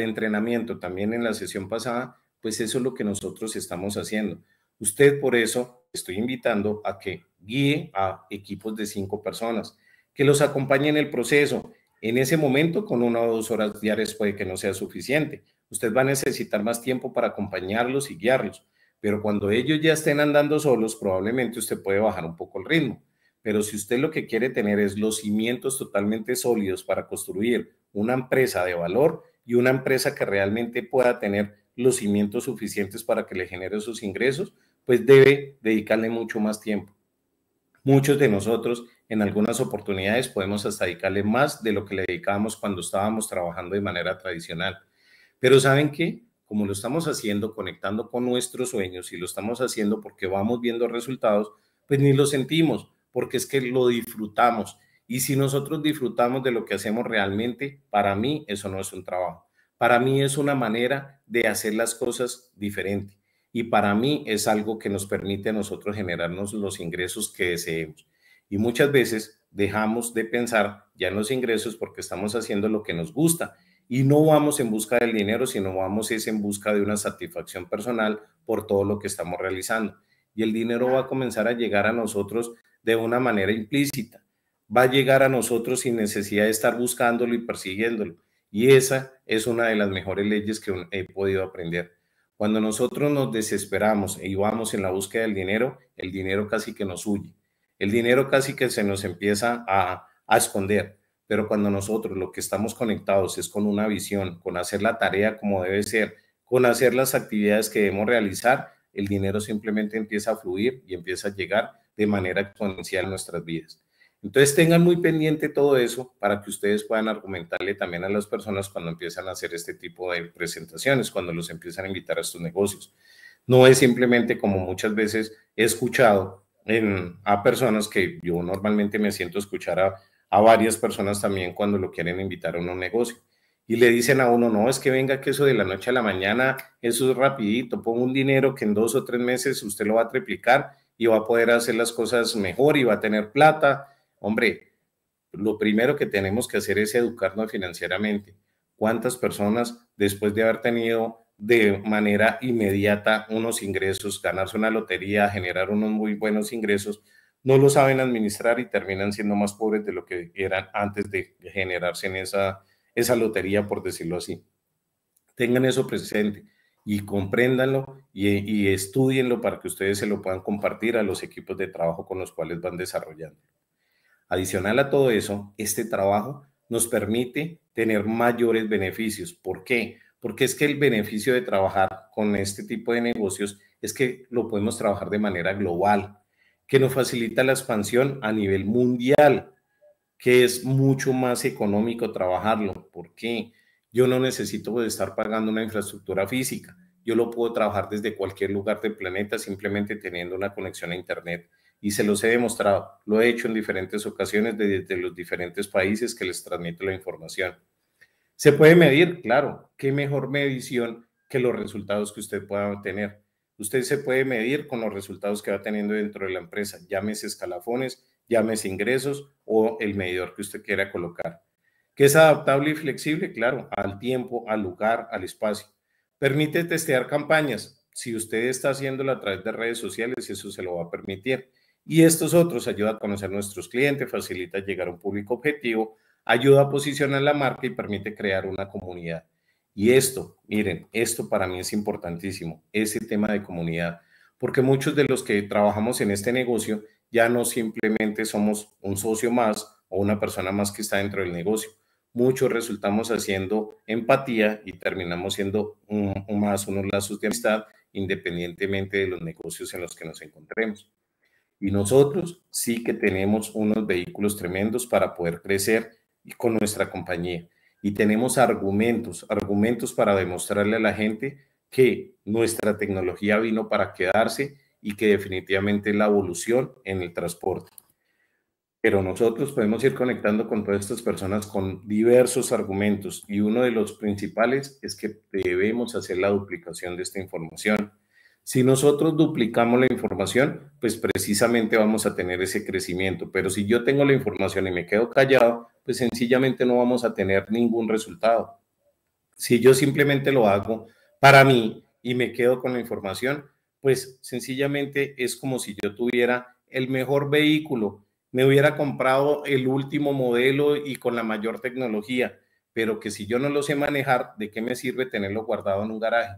entrenamiento también en la sesión pasada, pues eso es lo que nosotros estamos haciendo. Usted por eso estoy invitando a que guíe a equipos de cinco personas, que los acompañe en el proceso. En ese momento, con una o dos horas diarias puede que no sea suficiente. Usted va a necesitar más tiempo para acompañarlos y guiarlos. Pero cuando ellos ya estén andando solos, probablemente usted puede bajar un poco el ritmo. Pero si usted lo que quiere tener es los cimientos totalmente sólidos para construir una empresa de valor y una empresa que realmente pueda tener los cimientos suficientes para que le genere sus ingresos, pues debe dedicarle mucho más tiempo. Muchos de nosotros en algunas oportunidades podemos hasta dedicarle más de lo que le dedicábamos cuando estábamos trabajando de manera tradicional. Pero ¿saben qué? como lo estamos haciendo, conectando con nuestros sueños y lo estamos haciendo porque vamos viendo resultados, pues ni lo sentimos, porque es que lo disfrutamos. Y si nosotros disfrutamos de lo que hacemos realmente, para mí eso no es un trabajo. Para mí es una manera de hacer las cosas diferente. Y para mí es algo que nos permite a nosotros generarnos los ingresos que deseemos. Y muchas veces dejamos de pensar ya en los ingresos porque estamos haciendo lo que nos gusta y no vamos en busca del dinero, sino vamos es en busca de una satisfacción personal por todo lo que estamos realizando. Y el dinero va a comenzar a llegar a nosotros de una manera implícita. Va a llegar a nosotros sin necesidad de estar buscándolo y persiguiéndolo. Y esa es una de las mejores leyes que he podido aprender. Cuando nosotros nos desesperamos y e vamos en la búsqueda del dinero, el dinero casi que nos huye. El dinero casi que se nos empieza a, a esconder. Pero cuando nosotros lo que estamos conectados es con una visión, con hacer la tarea como debe ser, con hacer las actividades que debemos realizar, el dinero simplemente empieza a fluir y empieza a llegar de manera exponencial a nuestras vidas. Entonces tengan muy pendiente todo eso para que ustedes puedan argumentarle también a las personas cuando empiezan a hacer este tipo de presentaciones, cuando los empiezan a invitar a estos negocios. No es simplemente como muchas veces he escuchado a personas que yo normalmente me siento a escuchar a, a varias personas también cuando lo quieren invitar a un negocio. Y le dicen a uno, no, es que venga que eso de la noche a la mañana, eso es rapidito, pongo un dinero que en dos o tres meses usted lo va a triplicar y va a poder hacer las cosas mejor y va a tener plata. Hombre, lo primero que tenemos que hacer es educarnos financieramente. ¿Cuántas personas después de haber tenido de manera inmediata unos ingresos, ganarse una lotería, generar unos muy buenos ingresos, no lo saben administrar y terminan siendo más pobres de lo que eran antes de generarse en esa, esa lotería, por decirlo así. Tengan eso presente y compréndanlo y, y estudienlo para que ustedes se lo puedan compartir a los equipos de trabajo con los cuales van desarrollando. Adicional a todo eso, este trabajo nos permite tener mayores beneficios. ¿Por qué? Porque es que el beneficio de trabajar con este tipo de negocios es que lo podemos trabajar de manera global que nos facilita la expansión a nivel mundial, que es mucho más económico trabajarlo. porque Yo no necesito estar pagando una infraestructura física. Yo lo puedo trabajar desde cualquier lugar del planeta simplemente teniendo una conexión a Internet. Y se los he demostrado. Lo he hecho en diferentes ocasiones desde los diferentes países que les transmito la información. ¿Se puede medir? Claro. ¿Qué mejor medición que los resultados que usted pueda obtener? usted se puede medir con los resultados que va teniendo dentro de la empresa, llámese escalafones, llámese ingresos o el medidor que usted quiera colocar. Que es adaptable y flexible, claro, al tiempo, al lugar, al espacio. Permite testear campañas. Si usted está haciéndolo a través de redes sociales, eso se lo va a permitir. Y estos otros ayudan a conocer nuestros clientes, facilita llegar a un público objetivo, ayuda a posicionar la marca y permite crear una comunidad. Y esto, miren, esto para mí es importantísimo, ese tema de comunidad, porque muchos de los que trabajamos en este negocio ya no simplemente somos un socio más o una persona más que está dentro del negocio. Muchos resultamos haciendo empatía y terminamos siendo más unos lazos de amistad independientemente de los negocios en los que nos encontremos. Y nosotros sí que tenemos unos vehículos tremendos para poder crecer con nuestra compañía y tenemos argumentos, argumentos para demostrarle a la gente que nuestra tecnología vino para quedarse y que definitivamente la evolución en el transporte. Pero nosotros podemos ir conectando con todas estas personas con diversos argumentos y uno de los principales es que debemos hacer la duplicación de esta información si nosotros duplicamos la información, pues precisamente vamos a tener ese crecimiento. Pero si yo tengo la información y me quedo callado, pues sencillamente no vamos a tener ningún resultado. Si yo simplemente lo hago para mí y me quedo con la información, pues sencillamente es como si yo tuviera el mejor vehículo, me hubiera comprado el último modelo y con la mayor tecnología, pero que si yo no lo sé manejar, ¿de qué me sirve tenerlo guardado en un garaje?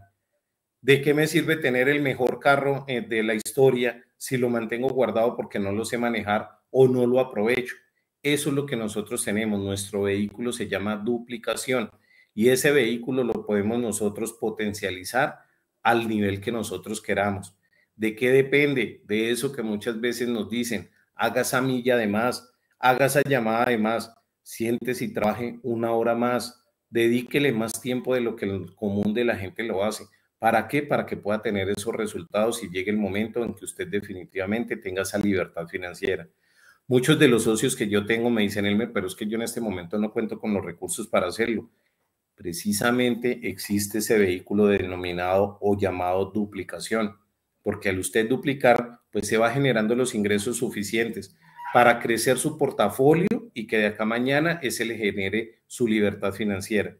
¿De qué me sirve tener el mejor carro eh, de la historia si lo mantengo guardado porque no lo sé manejar o no lo aprovecho? Eso es lo que nosotros tenemos. Nuestro vehículo se llama duplicación y ese vehículo lo podemos nosotros potencializar al nivel que nosotros queramos. ¿De qué depende? De eso que muchas veces nos dicen, haga esa milla de más, haga esa llamada de más, siéntese y trabaje una hora más, dedíquele más tiempo de lo que el común de la gente lo hace. ¿Para qué? Para que pueda tener esos resultados y llegue el momento en que usted definitivamente tenga esa libertad financiera. Muchos de los socios que yo tengo me dicen, Elmer, pero es que yo en este momento no cuento con los recursos para hacerlo. Precisamente existe ese vehículo denominado o llamado duplicación, porque al usted duplicar, pues se va generando los ingresos suficientes para crecer su portafolio y que de acá mañana ese le genere su libertad financiera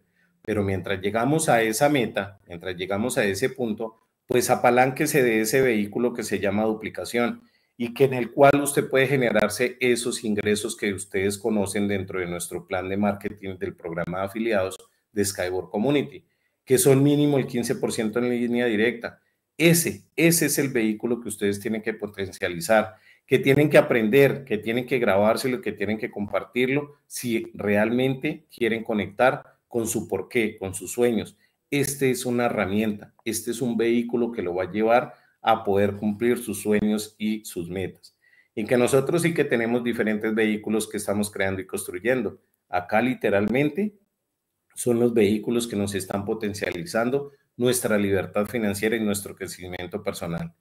pero mientras llegamos a esa meta, mientras llegamos a ese punto, pues apalánquese de ese vehículo que se llama duplicación y que en el cual usted puede generarse esos ingresos que ustedes conocen dentro de nuestro plan de marketing del programa de afiliados de Skyboard Community, que son mínimo el 15% en línea directa. Ese, ese es el vehículo que ustedes tienen que potencializar, que tienen que aprender, que tienen que grabárselo, que tienen que compartirlo si realmente quieren conectar con su porqué, con sus sueños. Este es una herramienta, este es un vehículo que lo va a llevar a poder cumplir sus sueños y sus metas. Y que nosotros sí que tenemos diferentes vehículos que estamos creando y construyendo. Acá literalmente son los vehículos que nos están potencializando nuestra libertad financiera y nuestro crecimiento personal.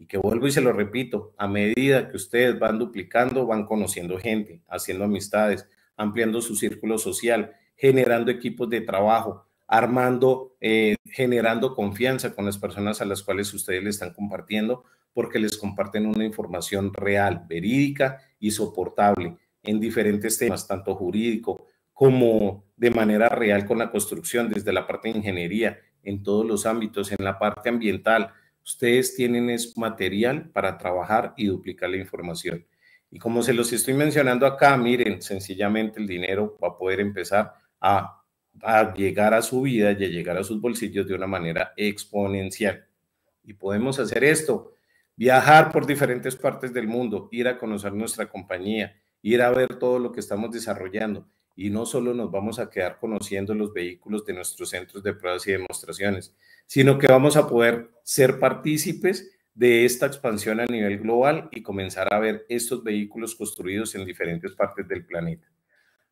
Y que vuelvo y se lo repito, a medida que ustedes van duplicando, van conociendo gente, haciendo amistades, ampliando su círculo social generando equipos de trabajo, armando, eh, generando confianza con las personas a las cuales ustedes le están compartiendo, porque les comparten una información real, verídica y soportable en diferentes temas, tanto jurídico como de manera real con la construcción, desde la parte de ingeniería, en todos los ámbitos, en la parte ambiental. Ustedes tienen ese material para trabajar y duplicar la información. Y como se los estoy mencionando acá, miren, sencillamente el dinero va a poder empezar a, llegar a su vida y a llegar a sus bolsillos de una manera exponencial. Y podemos hacer esto, viajar por diferentes partes del mundo, ir a conocer nuestra compañía, ir a ver todo lo que estamos desarrollando. Y no solo nos vamos a quedar conociendo los vehículos de nuestros centros de pruebas y demostraciones, sino que vamos a poder ser partícipes de esta expansión a nivel global y comenzar a ver estos vehículos construidos en diferentes partes del planeta.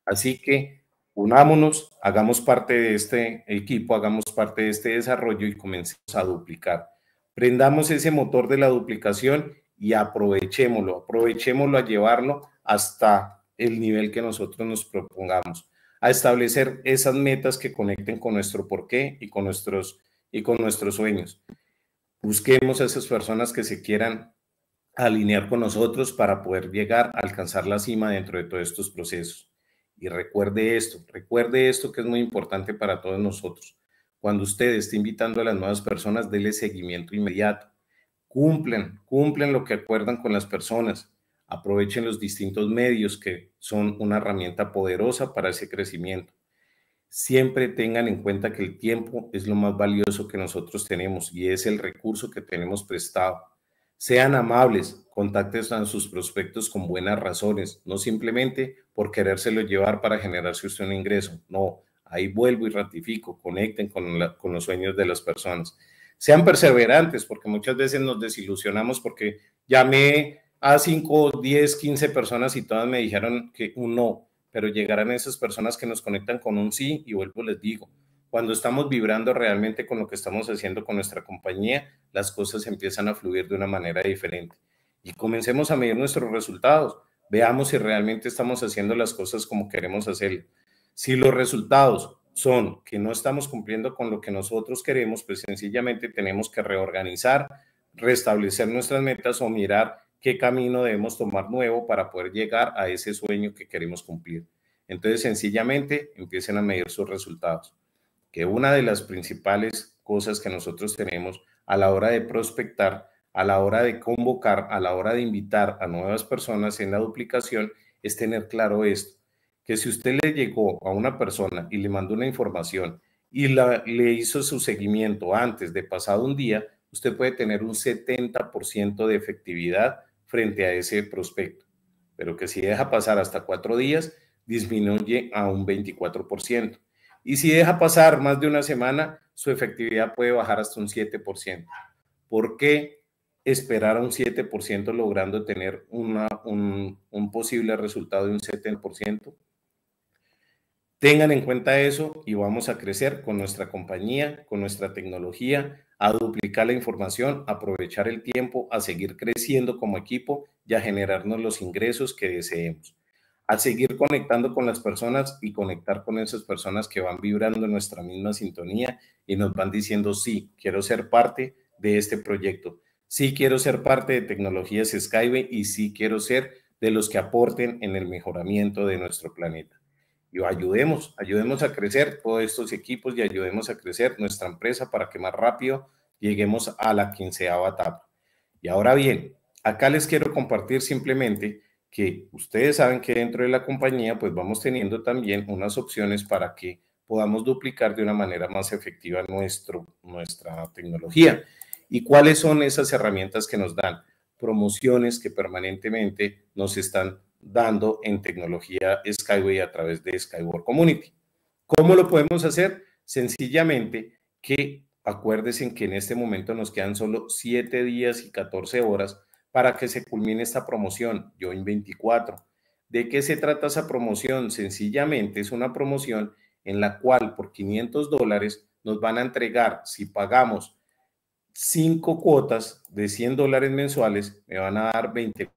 Así que unámonos, hagamos parte de este equipo, hagamos parte de este desarrollo y comencemos a duplicar. Prendamos ese motor de la duplicación y aprovechémoslo, aprovechémoslo a llevarlo hasta el nivel que nosotros nos propongamos, a establecer esas metas que conecten con nuestro porqué y con nuestros, y con nuestros sueños. Busquemos a esas personas que se quieran alinear con nosotros para poder llegar a alcanzar la cima dentro de todos estos procesos. Y recuerde esto, recuerde esto que es muy importante para todos nosotros. Cuando usted esté invitando a las nuevas personas, déle seguimiento inmediato. cumplen, cumplen lo que acuerdan con las personas. Aprovechen los distintos medios que son una herramienta poderosa para ese crecimiento. Siempre tengan en cuenta que el tiempo es lo más valioso que nosotros tenemos y es el recurso que tenemos prestado sean amables, contacten a sus prospectos con buenas razones, no simplemente por querérselo llevar para generarse usted un ingreso. No, ahí vuelvo y ratifico, conecten con, los sueños de las personas. Sean perseverantes, porque muchas veces nos desilusionamos porque llamé a 5, 10, 15 personas y todas me dijeron que un no, pero llegarán esas personas que nos conectan con un sí y vuelvo les digo, cuando estamos vibrando realmente con lo que estamos haciendo con nuestra compañía, las cosas empiezan a fluir de una manera diferente. Y comencemos a medir nuestros resultados. Veamos si realmente estamos haciendo las cosas como queremos hacerlo. Si los resultados son que no estamos cumpliendo con lo que nosotros queremos, pues sencillamente tenemos que reorganizar, restablecer nuestras metas o mirar qué camino debemos tomar nuevo para poder llegar a ese sueño que queremos cumplir. Entonces, sencillamente, empiecen a medir sus resultados que una de las principales cosas que nosotros tenemos a la hora de prospectar, a la hora de convocar, a la hora de invitar a nuevas personas en la duplicación, es tener claro esto, que si usted le llegó a una persona y le mandó una información y la, le hizo su seguimiento antes de pasado un día, usted puede tener un 70% de efectividad frente a ese prospecto, pero que si deja pasar hasta cuatro días, disminuye a un 24%. Y si deja pasar más de una semana, su efectividad puede bajar hasta un 7%. ¿Por qué esperar a un 7% logrando tener un, posible resultado de un 7%? Tengan en cuenta eso y vamos a crecer con nuestra compañía, con nuestra tecnología, a duplicar la información, aprovechar el tiempo, a seguir creciendo como equipo y a generarnos los ingresos que deseemos a seguir conectando con las personas y conectar con esas personas que van vibrando en nuestra misma sintonía y nos van diciendo, sí, quiero ser parte de este proyecto, sí quiero ser parte de tecnologías Skyway y sí quiero ser de los que aporten en el mejoramiento de nuestro planeta. Y ayudemos, ayudemos a crecer todos estos equipos y ayudemos a crecer nuestra empresa para que más rápido lleguemos a la quinceava etapa. Y ahora bien, acá les quiero compartir simplemente que ustedes saben que dentro de la compañía pues vamos teniendo también unas opciones para que podamos duplicar de una manera más efectiva nuestro, nuestra tecnología. ¿Y cuáles son esas herramientas que nos dan? Promociones que permanentemente nos están dando en tecnología Skyway a través de Skyward Community. ¿Cómo lo podemos hacer? Sencillamente que acuérdense que en este momento nos quedan solo 7 días y 14 horas para que se culmine esta promoción, Yo en 24. ¿De qué se trata esa promoción? Sencillamente es una promoción en la cual por 500 dólares nos van a entregar, si pagamos cinco cuotas de 100 dólares mensuales, me van a dar 20.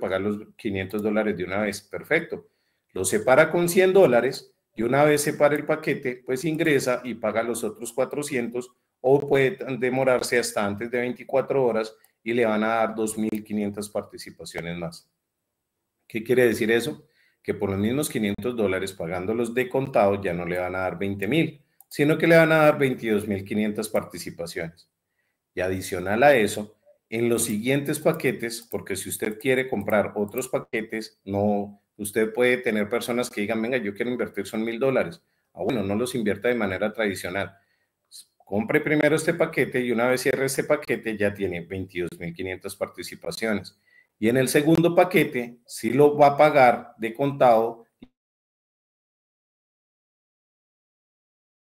Pagar los 500 dólares de una vez, perfecto. Lo separa con 100 dólares y una vez separa el paquete, pues ingresa y paga los otros 400 o puede demorarse hasta antes de 24 horas y le van a dar 2.500 participaciones más. ¿Qué quiere decir eso? Que por los mismos 500 dólares pagándolos de contado ya no le van a dar 20.000, sino que le van a dar 22.500 participaciones. Y adicional a eso, en los siguientes paquetes, porque si usted quiere comprar otros paquetes, no, usted puede tener personas que digan, venga, yo quiero invertir son mil dólares. Ah, bueno, no los invierta de manera tradicional compre primero este paquete y una vez cierre este paquete ya tiene 22.500 participaciones. Y en el segundo paquete, si lo va a pagar de contado,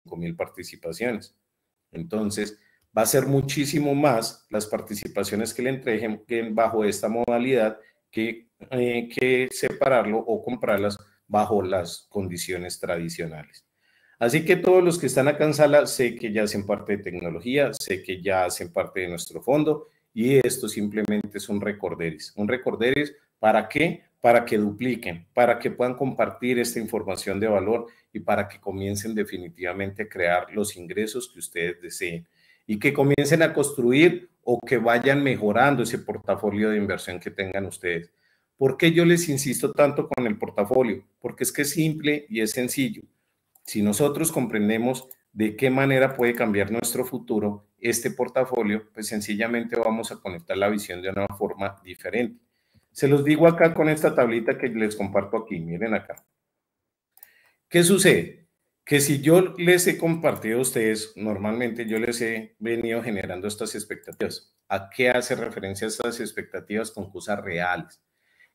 5.000 participaciones. Entonces, va a ser muchísimo más las participaciones que le entreguen bajo esta modalidad que, eh, que separarlo o comprarlas bajo las condiciones tradicionales. Así que todos los que están acá en sala, sé que ya hacen parte de tecnología, sé que ya hacen parte de nuestro fondo y esto simplemente es un recorderis. Un recorderis para qué? Para que dupliquen, para que puedan compartir esta información de valor y para que comiencen definitivamente a crear los ingresos que ustedes deseen y que comiencen a construir o que vayan mejorando ese portafolio de inversión que tengan ustedes. ¿Por qué yo les insisto tanto con el portafolio? Porque es que es simple y es sencillo. Si nosotros comprendemos de qué manera puede cambiar nuestro futuro este portafolio, pues sencillamente vamos a conectar la visión de una forma diferente. Se los digo acá con esta tablita que les comparto aquí, miren acá. ¿Qué sucede? Que si yo les he compartido a ustedes, normalmente yo les he venido generando estas expectativas. ¿A qué hace referencia estas expectativas con cosas reales?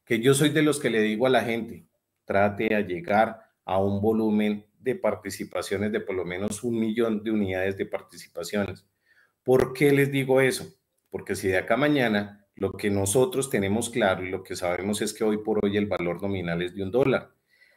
Que yo soy de los que le digo a la gente, trate de llegar a un volumen de participaciones de por lo menos un millón de unidades de participaciones. ¿Por qué les digo eso? Porque si de acá mañana lo que nosotros tenemos claro y lo que sabemos es que hoy por hoy el valor nominal es de un dólar.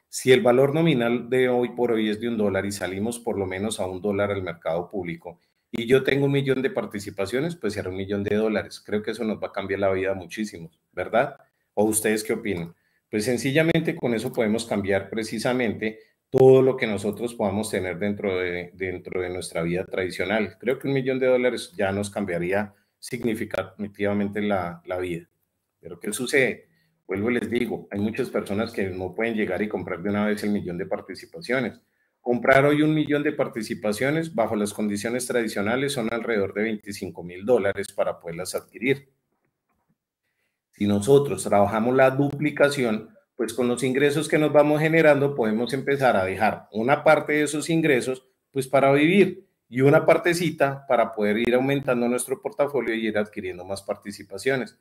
Si el valor nominal de hoy por hoy es de un dólar y salimos por lo menos a un dólar al mercado público y yo tengo un millón de participaciones, pues será un millón de dólares. Creo que eso nos va a cambiar la vida muchísimo, ¿verdad? ¿O ustedes qué opinan? Pues sencillamente con eso podemos cambiar precisamente todo lo que nosotros podamos tener dentro de, dentro de nuestra vida tradicional. Creo que un millón de dólares ya nos cambiaría significativamente la, la vida. Pero ¿qué sucede? Vuelvo y les digo, hay muchas personas que no pueden llegar y comprar de una vez el millón de participaciones. Comprar hoy un millón de participaciones bajo las condiciones tradicionales son alrededor de 25 mil dólares para poderlas adquirir. Si nosotros trabajamos la duplicación, pues con los ingresos que nos vamos generando podemos empezar a dejar una parte de esos ingresos pues para vivir y una partecita para poder ir aumentando nuestro portafolio y ir adquiriendo más participaciones.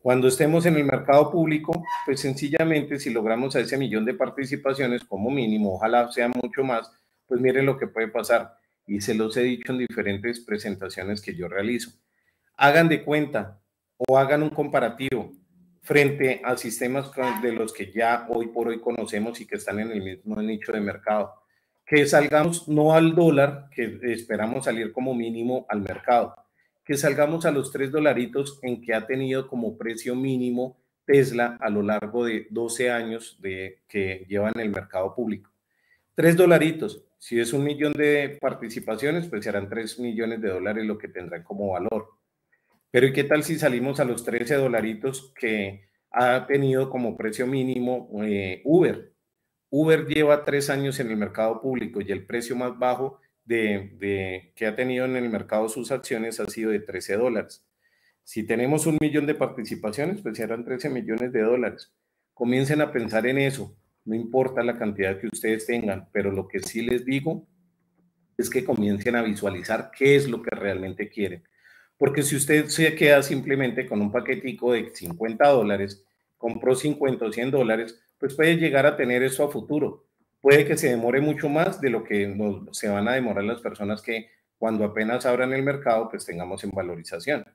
Cuando estemos en el mercado público, pues sencillamente si logramos a ese millón de participaciones como mínimo, ojalá sea mucho más, pues miren lo que puede pasar. Y se los he dicho en diferentes presentaciones que yo realizo. Hagan de cuenta o hagan un comparativo frente a sistemas de los que ya hoy por hoy conocemos y que están en el mismo nicho de mercado. Que salgamos no al dólar, que esperamos salir como mínimo al mercado, que salgamos a los tres dolaritos en que ha tenido como precio mínimo Tesla a lo largo de 12 años de, que lleva en el mercado público. Tres dolaritos, si es un millón de participaciones, pues serán tres millones de dólares lo que tendrán como valor pero ¿y qué tal si salimos a los 13 dolaritos que ha tenido como precio mínimo eh, Uber? Uber lleva tres años en el mercado público y el precio más bajo de, que ha tenido en el mercado sus acciones ha sido de 13 dólares. Si tenemos un millón de participaciones, pues serán 13 millones de dólares. Comiencen a pensar en eso. No importa la cantidad que ustedes tengan, pero lo que sí les digo es que comiencen a visualizar qué es lo que realmente quieren. Porque si usted se queda simplemente con un paquetico de 50 dólares, compró 50 o 100 dólares, pues puede llegar a tener eso a futuro. Puede que se demore mucho más de lo que se van a demorar las personas que cuando apenas abran el mercado, pues tengamos en valorización.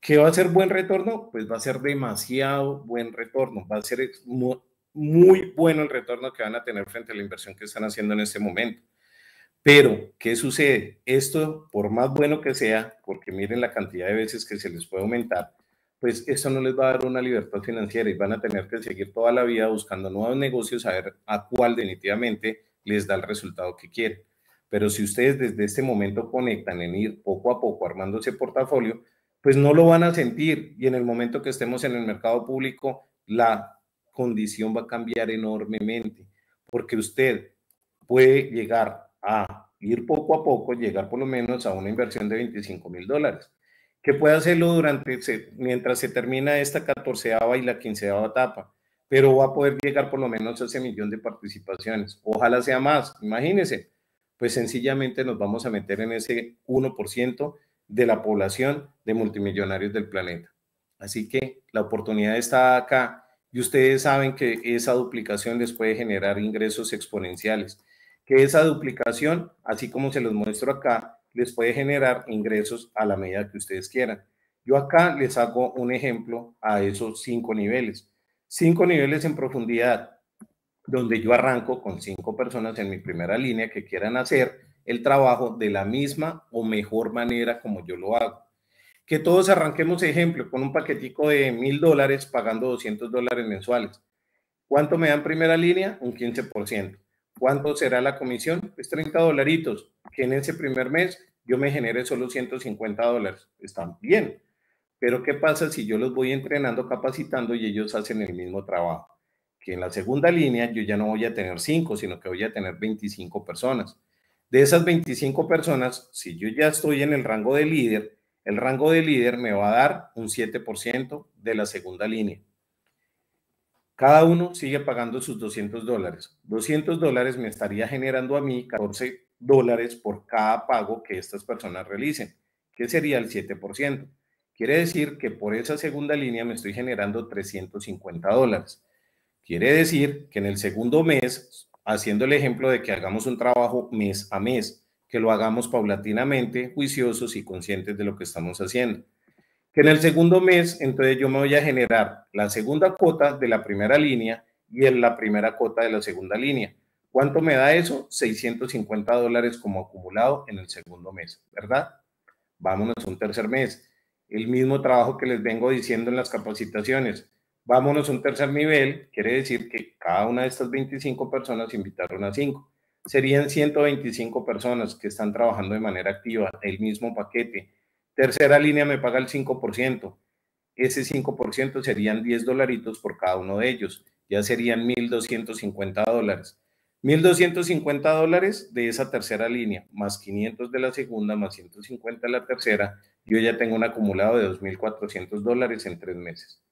¿Qué va a ser buen retorno? Pues va a ser demasiado buen retorno. Va a ser muy, muy bueno el retorno que van a tener frente a la inversión que están haciendo en este momento. Pero, ¿qué sucede? Esto, por más bueno que sea, porque miren la cantidad de veces que se les puede aumentar, pues esto no les va a dar una libertad financiera y van a tener que seguir toda la vida buscando nuevos negocios a ver a cuál definitivamente les da el resultado que quieren. Pero si ustedes desde este momento conectan en ir poco a poco armando ese portafolio, pues no lo van a sentir y en el momento que estemos en el mercado público, la condición va a cambiar enormemente, porque usted puede llegar a ir poco a poco, llegar por lo menos a una inversión de 25 mil dólares, que puede hacerlo durante, mientras se termina esta catorceava y la quinceava etapa, pero va a poder llegar por lo menos a ese millón de participaciones. Ojalá sea más, imagínense, pues sencillamente nos vamos a meter en ese 1% de la población de multimillonarios del planeta. Así que la oportunidad está acá y ustedes saben que esa duplicación les puede generar ingresos exponenciales que esa duplicación, así como se los muestro acá, les puede generar ingresos a la medida que ustedes quieran. Yo acá les hago un ejemplo a esos cinco niveles. Cinco niveles en profundidad, donde yo arranco con cinco personas en mi primera línea que quieran hacer el trabajo de la misma o mejor manera como yo lo hago. Que todos arranquemos, ejemplo, con un paquetico de mil dólares pagando 200 dólares mensuales. ¿Cuánto me dan primera línea? Un 15%. ¿Cuánto será la comisión? Es pues 30 dolaritos, que en ese primer mes yo me genere solo 150 dólares. Están bien. Pero ¿qué pasa si yo los voy entrenando, capacitando y ellos hacen el mismo trabajo? Que en la segunda línea yo ya no voy a tener 5, sino que voy a tener 25 personas. De esas 25 personas, si yo ya estoy en el rango de líder, el rango de líder me va a dar un 7% de la segunda línea. Cada uno sigue pagando sus 200 dólares. 200 dólares me estaría generando a mí 14 dólares por cada pago que estas personas realicen, que sería el 7%. Quiere decir que por esa segunda línea me estoy generando 350 dólares. Quiere decir que en el segundo mes, haciendo el ejemplo de que hagamos un trabajo mes a mes, que lo hagamos paulatinamente, juiciosos y conscientes de lo que estamos haciendo que en el segundo mes, entonces yo me voy a generar la segunda cuota de la primera línea y en la primera cuota de la segunda línea. ¿Cuánto me da eso? 650 dólares como acumulado en el segundo mes, ¿verdad? Vámonos a un tercer mes. El mismo trabajo que les vengo diciendo en las capacitaciones. Vámonos a un tercer nivel, quiere decir que cada una de estas 25 personas invitaron a 5. Serían 125 personas que están trabajando de manera activa el mismo paquete Tercera línea me paga el 5%. Ese 5% serían 10 dolaritos por cada uno de ellos. Ya serían 1.250 dólares. 1.250 dólares de esa tercera línea, más 500 de la segunda, más 150 de la tercera. Yo ya tengo un acumulado de 2.400 dólares en tres meses.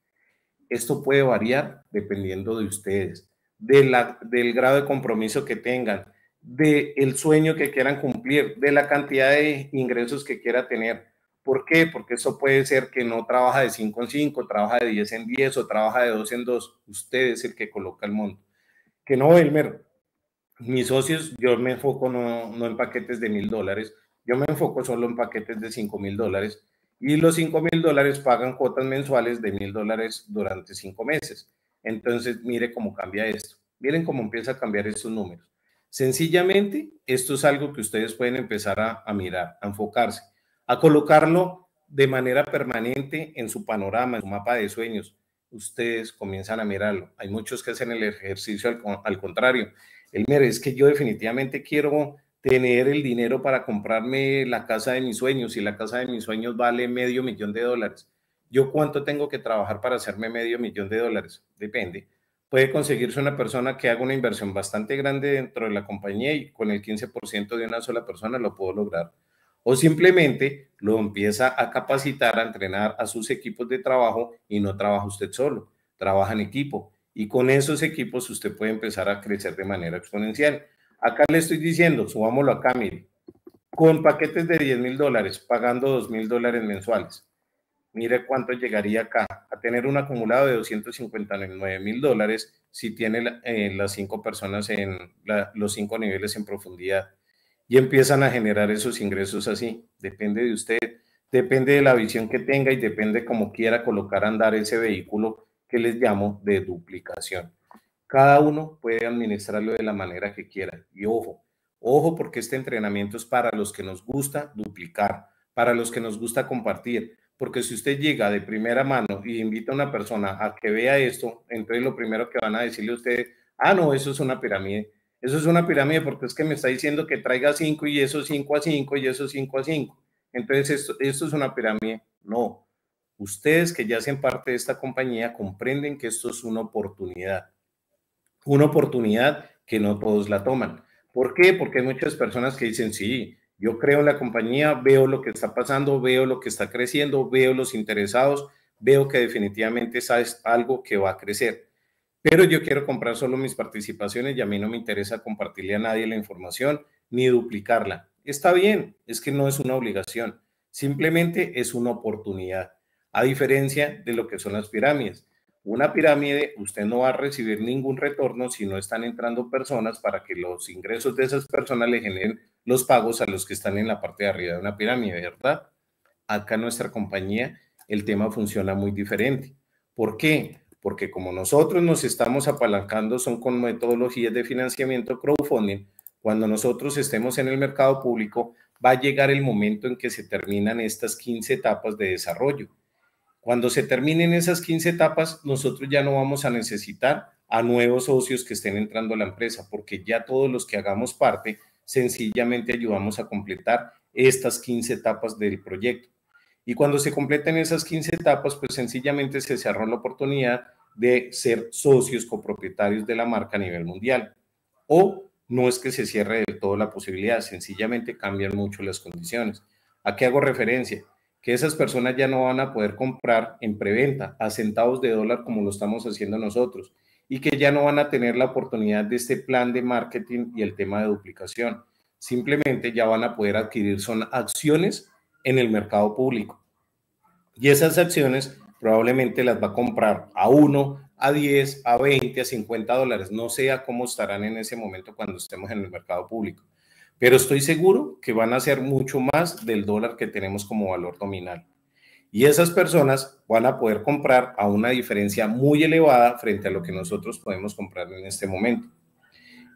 Esto puede variar dependiendo de ustedes, de la, del grado de compromiso que tengan, del sueño que quieran cumplir, de la cantidad de ingresos que quiera tener ¿Por qué? Porque eso puede ser que no trabaja de 5 en 5, trabaja de 10 en 10 o trabaja de 2 en 2. Usted es el que coloca el monto. Que no, Elmer, mis socios, yo me enfoco no, en paquetes de mil dólares, yo me enfoco solo en paquetes de 5 mil dólares y los 5 mil dólares pagan cuotas mensuales de mil dólares durante 5 meses. Entonces, mire cómo cambia esto. Miren cómo empieza a cambiar estos números. Sencillamente, esto es algo que ustedes pueden empezar a mirar, a enfocarse a colocarlo de manera permanente en su panorama, en su mapa de sueños. Ustedes comienzan a mirarlo. Hay muchos que hacen el ejercicio al, contrario. El mero es que yo definitivamente quiero tener el dinero para comprarme la casa de mis sueños y la casa de mis sueños vale medio millón de dólares. ¿Yo cuánto tengo que trabajar para hacerme medio millón de dólares? Depende. Puede conseguirse una persona que haga una inversión bastante grande dentro de la compañía y con el 15% de una sola persona lo puedo lograr o simplemente lo empieza a capacitar, a entrenar a sus equipos de trabajo y no trabaja usted solo, trabaja en equipo. Y con esos equipos usted puede empezar a crecer de manera exponencial. Acá le estoy diciendo, subámoslo acá, mire, con paquetes de 10 mil dólares, pagando 2 mil dólares mensuales. Mire cuánto llegaría acá a tener un acumulado de 259 mil dólares si tiene eh, las cinco personas en los cinco niveles en profundidad y empiezan a generar esos ingresos así. Depende de usted, depende de la visión que tenga y depende cómo quiera colocar a andar ese vehículo que les llamo de duplicación. Cada uno puede administrarlo de la manera que quiera. Y ojo, ojo porque este entrenamiento es para los que nos gusta duplicar, para los que nos gusta compartir. Porque si usted llega de primera mano y invita a una persona a que vea esto, entonces lo primero que van a decirle a usted, ah, no, eso es una pirámide eso es una pirámide porque es que me está diciendo que traiga 5 y eso 5 a 5 y eso 5 a 5. Entonces, esto, es una pirámide. No. Ustedes que ya hacen parte de esta compañía comprenden que esto es una oportunidad. Una oportunidad que no todos la toman. ¿Por qué? Porque hay muchas personas que dicen, sí, yo creo en la compañía, veo lo que está pasando, veo lo que está creciendo, veo los interesados, veo que definitivamente es algo que va a crecer pero yo quiero comprar solo mis participaciones y a mí no me interesa compartirle a nadie la información ni duplicarla. Está bien, es que no es una obligación, simplemente es una oportunidad, a diferencia de lo que son las pirámides. Una pirámide, usted no va a recibir ningún retorno si no están entrando personas para que los ingresos de esas personas le generen los pagos a los que están en la parte de arriba de una pirámide, ¿verdad? Acá en nuestra compañía el tema funciona muy diferente. ¿Por qué? porque como nosotros nos estamos apalancando son con metodologías de financiamiento crowdfunding, cuando nosotros estemos en el mercado público va a llegar el momento en que se terminan estas 15 etapas de desarrollo. Cuando se terminen esas 15 etapas, nosotros ya no vamos a necesitar a nuevos socios que estén entrando a la empresa, porque ya todos los que hagamos parte sencillamente ayudamos a completar estas 15 etapas del proyecto. Y cuando se completen esas 15 etapas, pues sencillamente se cerró la oportunidad de ser socios copropietarios de la marca a nivel mundial. O no es que se cierre de todo la posibilidad, sencillamente cambian mucho las condiciones. ¿A qué hago referencia? Que esas personas ya no van a poder comprar en preventa a centavos de dólar como lo estamos haciendo nosotros y que ya no van a tener la oportunidad de este plan de marketing y el tema de duplicación. Simplemente ya van a poder adquirir, son acciones en el mercado público. Y esas acciones probablemente las va a comprar a 1, a 10, a 20, a 50 dólares. No sé cómo estarán en ese momento cuando estemos en el mercado público. Pero estoy seguro que van a ser mucho más del dólar que tenemos como valor nominal. Y esas personas van a poder comprar a una diferencia muy elevada frente a lo que nosotros podemos comprar en este momento.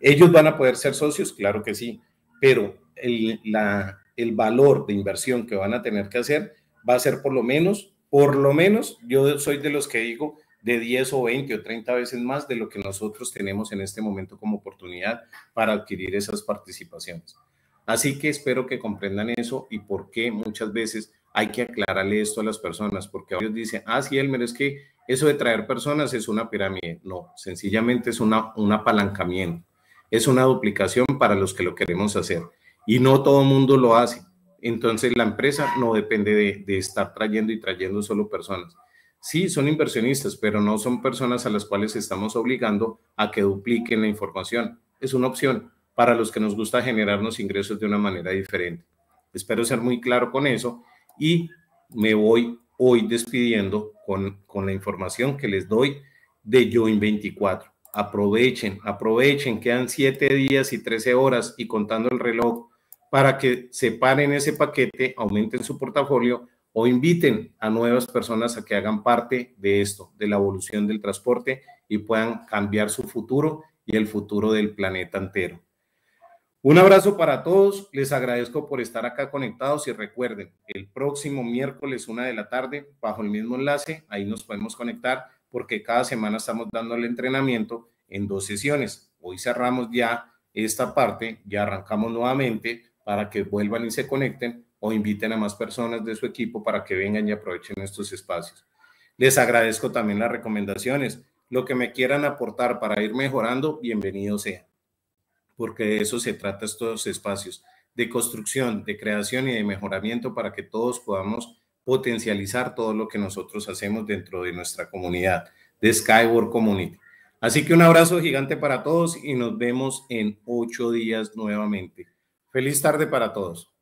¿Ellos van a poder ser socios? Claro que sí, pero el, la, el valor de inversión que van a tener que hacer va a ser por lo menos, por lo menos, yo soy de los que digo de 10 o 20 o 30 veces más de lo que nosotros tenemos en este momento como oportunidad para adquirir esas participaciones. Así que espero que comprendan eso y por qué muchas veces hay que aclararle esto a las personas, porque ellos dicen, ah, sí, Elmer, es que eso de traer personas es una pirámide. No, sencillamente es una, un apalancamiento, es una duplicación para los que lo queremos hacer y no todo el mundo lo hace. Entonces la empresa no depende de, estar trayendo y trayendo solo personas. Sí, son inversionistas, pero no son personas a las cuales estamos obligando a que dupliquen la información. Es una opción para los que nos gusta generarnos ingresos de una manera diferente. Espero ser muy claro con eso y me voy hoy despidiendo con, con la información que les doy de Join 24. Aprovechen, aprovechen, quedan 7 días y 13 horas y contando el reloj para que separen ese paquete, aumenten su portafolio o inviten a nuevas personas a que hagan parte de esto, de la evolución del transporte y puedan cambiar su futuro y el futuro del planeta entero. Un abrazo para todos, les agradezco por estar acá conectados y recuerden, el próximo miércoles una de la tarde, bajo el mismo enlace, ahí nos podemos conectar porque cada semana estamos dando el entrenamiento en dos sesiones. Hoy cerramos ya esta parte, ya arrancamos nuevamente para que vuelvan y se conecten o inviten a más personas de su equipo para que vengan y aprovechen estos espacios. Les agradezco también las recomendaciones. Lo que me quieran aportar para ir mejorando, bienvenido sea, porque de eso se trata estos espacios, de construcción, de creación y de mejoramiento para que todos podamos potencializar todo lo que nosotros hacemos dentro de nuestra comunidad, de Skyward Community. Así que un abrazo gigante para todos y nos vemos en ocho días nuevamente. Feliz tarde para todos.